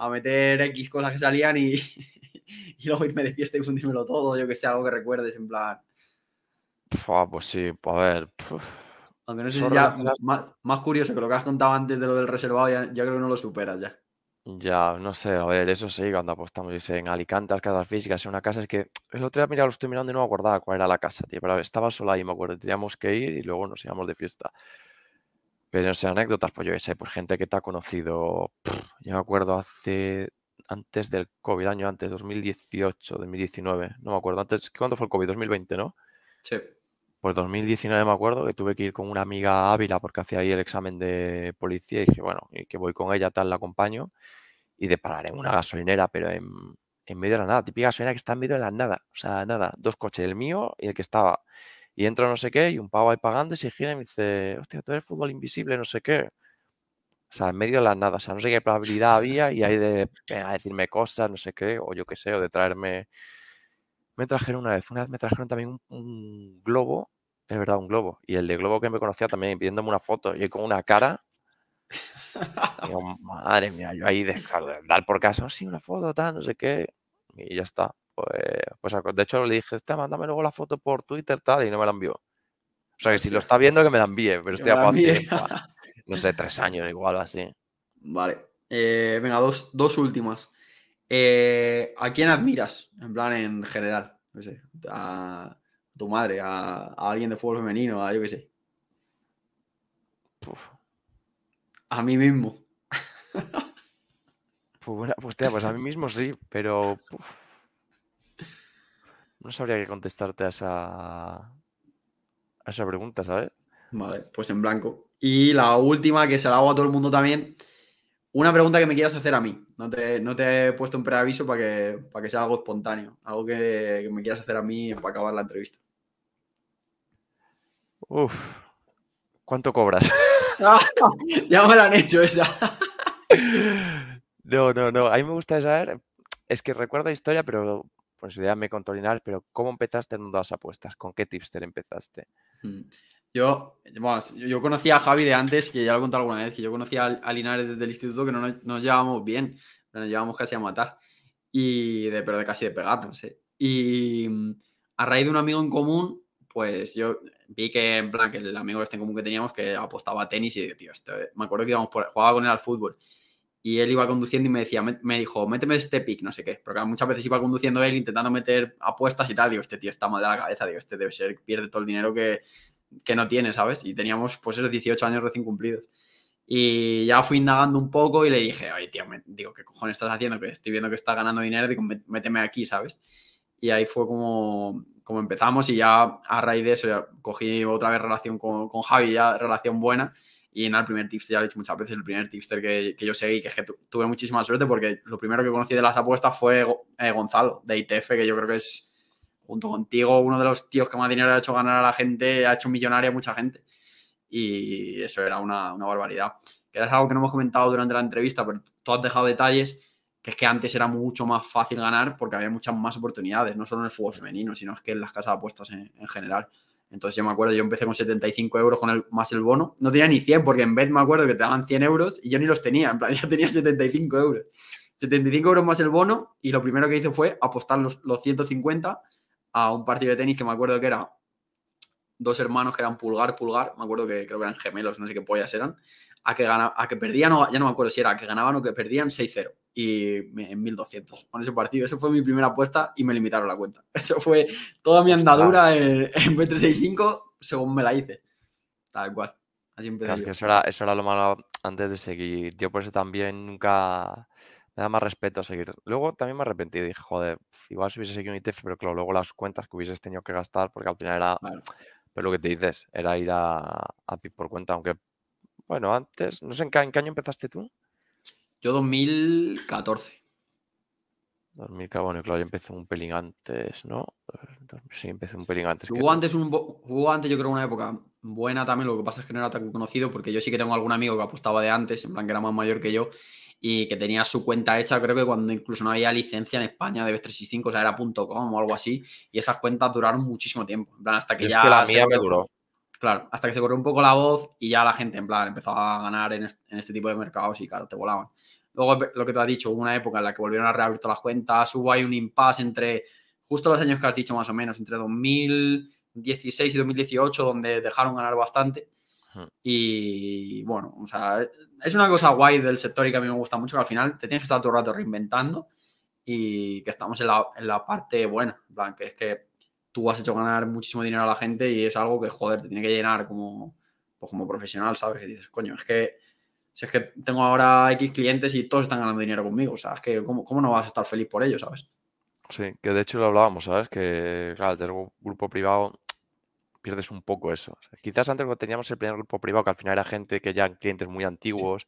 a meter X cosas que salían y, luego irme de fiesta y fundírmelo todo, yo que sé, algo que recuerdes en plan. pues sí, a ver. Aunque no sé ya, más, curioso que lo que has contado antes de lo del reservado, ya, ya creo que no lo superas ya. Ya, no sé, a ver, eso sí, cuando apostamos, en Alicante, las casas físicas, en una casa, es que el otro día, mira, lo estoy mirando y no me acordaba cuál era la casa, tío, pero estaba sola ahí, me acuerdo, teníamos que ir y luego nos íbamos de fiesta. Pero, no sé, anécdotas, pues yo sé, por gente que te ha conocido, yo me acuerdo hace, antes del COVID, año antes, 2018, 2019, no me acuerdo, antes, ¿cuándo fue el COVID? 2020, ¿no? Sí. Pues 2019 me acuerdo que tuve que ir con una amiga Ávila porque hacía ahí el examen de policía y dije, bueno, y que voy con ella, tal, la acompaño y de parar en una gasolinera, pero en, en medio de la nada, típica gasolinera que está en medio de la nada, o sea, nada, dos coches, el mío y el que estaba. Y entra no sé qué, y un pavo ahí pagando y se gira y me dice, hostia, tú eres fútbol invisible, no sé qué. O sea, en medio de la nada, o sea, no sé qué probabilidad había y ahí de decirme cosas, no sé qué, o yo qué sé, o de traerme... Me trajeron una vez, una vez me trajeron también un, globo es verdad, un globo. Y el de globo que me conocía también pidiéndome una foto y con una cara madre mía, yo ahí dejar andar por casa, oh, sí, una foto, tal, no sé qué. Y ya está. Pues, pues de hecho le dije, este, mándame luego la foto por Twitter, tal, y no me la envió. O sea que si lo está viendo, que me la envíe, pero estoy a No sé, tres años igual así. Vale. Eh, venga, dos, dos últimas. Eh, ¿A quién admiras? En plan, en general. No sé. A tu madre, a, alguien de fútbol femenino, a yo qué sé. A mí mismo. Pues, bueno pues, pues a mí mismo sí, pero. no sabría qué contestarte a esa. a esa pregunta, ¿sabes? Vale, pues en blanco. Y la última que se la hago a todo el mundo también. Una pregunta que me quieras hacer a mí. No te, no te he puesto un preaviso para que, para que sea algo espontáneo. Algo que, me quieras hacer a mí para acabar la entrevista. Uf. ¿Cuánto cobras? ya me la han hecho esa. No, no, no. A mí me gusta saber, es que la historia, pero Pues su idea me contó Linares, pero ¿cómo empezaste en las apuestas? ¿Con qué tipster empezaste? Hmm. Yo, yo conocía a Javi de antes, que ya lo he contado alguna vez, que yo conocía a Linares desde el instituto, que no nos, llevábamos bien, nos llevábamos casi a matar, y pero de casi de pegar, no sé. Y mm, a raíz de un amigo en común, pues yo vi que en plan que el amigo este en común que teníamos que apostaba a tenis y digo, tío, este, me acuerdo que íbamos por, jugaba con él al fútbol y él iba conduciendo y me decía, me, dijo, méteme este pick, no sé qué, porque muchas veces iba conduciendo él intentando meter apuestas y tal, digo, este tío está mal de la cabeza, digo, este debe ser, pierde todo el dinero que, no tiene, ¿sabes? Y teníamos pues esos 18 años recién cumplidos. Y ya fui indagando un poco y le dije, oye, tío, me, digo, ¿qué cojones estás haciendo? Que estoy viendo que estás ganando dinero, digo, méteme aquí, ¿sabes? y ahí fue como, como empezamos y ya a raíz de eso cogí otra vez relación con, con Javi, ya relación buena. Y en el primer tipster, ya lo he dicho muchas veces, el primer tipster que, yo seguí, que es que tuve muchísima suerte porque lo primero que conocí de las apuestas fue eh, Gonzalo, de ITF, que yo creo que es, junto contigo, uno de los tíos que más dinero ha hecho ganar a la gente, ha hecho millonaria a mucha gente. Y eso era una, una barbaridad. Que era algo que no hemos comentado durante la entrevista, pero tú has dejado detalles que es que antes era mucho más fácil ganar porque había muchas más oportunidades, no solo en el fútbol femenino, sino es que en las casas de apuestas en, general. Entonces yo me acuerdo, yo empecé con 75 euros con el, más el bono, no tenía ni 100 porque en vez me acuerdo que te daban 100 euros y yo ni los tenía, en plan ya tenía 75 euros. 75 euros más el bono y lo primero que hice fue apostar los, 150 a un partido de tenis que me acuerdo que era dos hermanos que eran pulgar, pulgar, me acuerdo que creo que eran gemelos, no sé qué pollas eran, a que, a que perdían, ya no me acuerdo si era, a que ganaban o que perdían 6-0 y en 1200 con ese partido. Esa fue mi primera apuesta y me limitaron la cuenta. Eso fue toda mi andadura en, en B365 según me la hice. Tal cual. Así empecé. Que eso, era, eso era lo malo antes de seguir. Yo por eso también nunca me da más respeto a seguir. Luego también me arrepentí y dije, joder, igual si hubiese seguido un ITF, pero claro, luego las cuentas que hubieses tenido que gastar, porque al final era, pero lo que te dices, era ir a, a por cuenta, aunque, bueno, antes, no sé, en qué año empezaste tú? Yo 2014. 2000, bueno, claro, yo empecé un pelín antes, ¿no? Sí, empecé un pelín antes. Jugó antes un, antes, yo creo, una época buena también, lo que pasa es que no era tan conocido, porque yo sí que tengo algún amigo que apostaba de antes, en plan que era más mayor que yo, y que tenía su cuenta hecha, creo que cuando incluso no había licencia en España de Bet365, o sea, era .com o algo así, y esas cuentas duraron muchísimo tiempo, en plan hasta que ya... Es que la mía me duró. Claro, hasta que se corrió un poco la voz y ya la gente, en plan, empezaba a ganar en este, tipo de mercados y, claro, te volaban. Luego, lo que te has dicho, hubo una época en la que volvieron a reabrir todas las cuentas, hubo ahí un impasse entre justo los años que has dicho más o menos, entre 2016 y 2018, donde dejaron ganar bastante. Y bueno, o sea, es una cosa guay del sector y que a mí me gusta mucho, que al final te tienes que estar todo rato reinventando y que estamos en la, en la parte buena, en plan, que es que tú has hecho ganar muchísimo dinero a la gente y es algo que, joder, te tiene que llenar como, pues como profesional, ¿sabes? Que dices, coño, es que es que tengo ahora X clientes y todos están ganando dinero conmigo, o sea, es que ¿cómo, cómo no vas a estar feliz por ello, ¿sabes? Sí, que de hecho lo hablábamos, ¿sabes? Que, claro, tener grupo privado pierdes un poco eso. quizás antes teníamos el primer grupo privado, que al final era gente que ya clientes muy antiguos,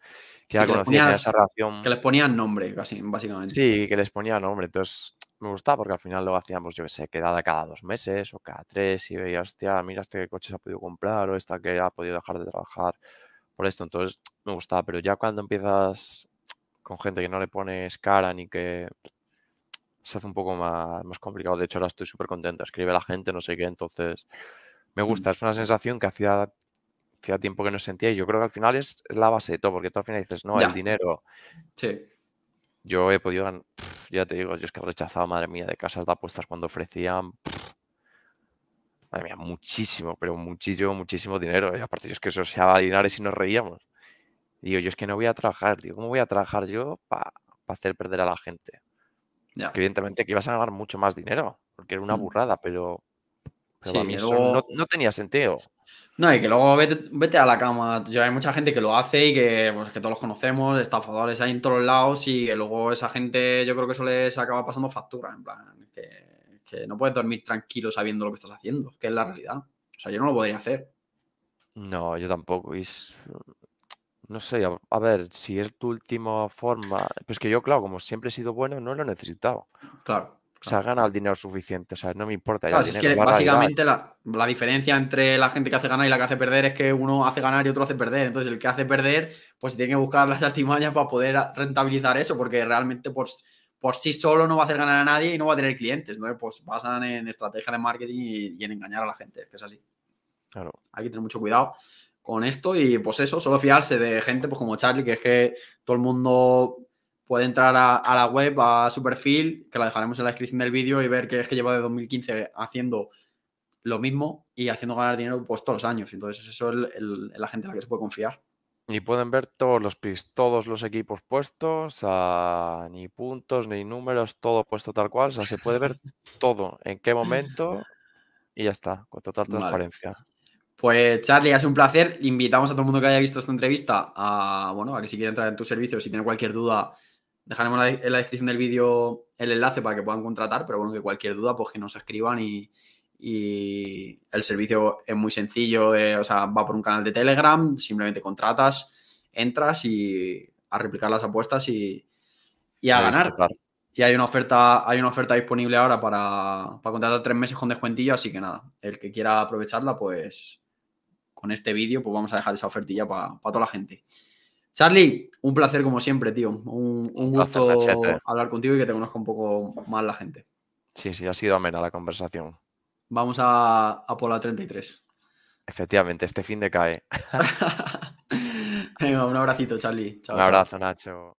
que ya conocían esa relación. Que les ponían nombre, casi, básicamente. Sí, que les ponían nombre. Entonces, me gustaba porque al final lo hacíamos, yo sé, quedada cada dos meses o cada tres y veía, hostia, mira este coche se ha podido comprar o esta que ha podido dejar de trabajar por esto. Entonces me gustaba, pero ya cuando empiezas con gente que no le pones cara ni que se hace un poco más, complicado. De hecho, ahora estoy súper contento. Escribe la gente, no sé qué. Entonces, me gusta. Es una sensación que hacía, hacía tiempo que no sentía. Y yo creo que al final es, la base de todo, porque tú al final dices, no, el dinero. Sí yo he podido ya te digo, yo es que he rechazado, madre mía, de casas de apuestas cuando ofrecían, madre mía, muchísimo, pero muchísimo, muchísimo dinero. Y aparte, de es que eso se dinares y nos reíamos. Digo, yo es que no voy a trabajar, digo, ¿cómo voy a trabajar yo para hacer perder a la gente? Que evidentemente que ibas a ganar mucho más dinero, porque era una hmm. burrada, pero no, tenía sentido. No, y que luego vete, a la cama. hay mucha gente que lo hace y que, pues, que todos los conocemos, estafadores hay en todos lados y luego esa gente yo creo que eso les acaba pasando factura. En plan, que, no puedes dormir tranquilo sabiendo lo que estás haciendo, que es la realidad. O sea, yo no lo podría hacer. No, yo tampoco. es... No sé, a, a, ver, si es tu última forma. Pues que yo, claro, como siempre he sido bueno, no lo he necesitado. Claro. O sea, gana el dinero suficiente, o sea, no me importa. es que básicamente la, diferencia entre la gente que hace ganar y la que hace perder es que uno hace ganar y otro hace perder. Entonces, el que hace perder, pues tiene que buscar las artimañas para poder rentabilizar eso, porque realmente por, por sí solo no va a hacer ganar a nadie y no va a tener clientes. ¿no? pues basan en estrategia de marketing y, en engañar a la gente, que es así. Claro. Hay que tener mucho cuidado con esto y pues eso, solo fiarse de gente pues como Charlie, que es que todo el mundo puede entrar a, la web, a su perfil, que la dejaremos en la descripción del vídeo y ver que es que lleva de 2015 haciendo lo mismo y haciendo ganar dinero pues todos los años. Entonces eso es la gente a la que se puede confiar. Y pueden ver todos los pis, todos los equipos puestos, ni puntos, ni números, todo puesto tal cual. O sea, se puede ver todo, en qué momento y ya está, con total transparencia. Pues Charlie, es un placer. Invitamos a todo el mundo que haya visto esta entrevista a, bueno, a que si quiere entrar en tus servicios, si tiene cualquier duda, Dejaremos en la descripción del vídeo el enlace para que puedan contratar, pero bueno, que cualquier duda, pues que nos escriban y, el servicio es muy sencillo, o sea, va por un canal de Telegram, simplemente contratas, entras y a replicar las apuestas y, a, ganar. Y hay una oferta, hay una oferta disponible ahora para, contratar tres meses con descuentillo, así que nada, el que quiera aprovecharla, pues con este vídeo, pues vamos a dejar esa ofertilla para, para toda la gente. Charlie, un placer como siempre, tío. Un, gusto hablar contigo y que te conozca un poco más la gente. Sí, sí, ha sido amena la conversación. Vamos a, por la 33. Efectivamente, este fin de cae. Venga, un abracito, Charlie. un abrazo, Nacho.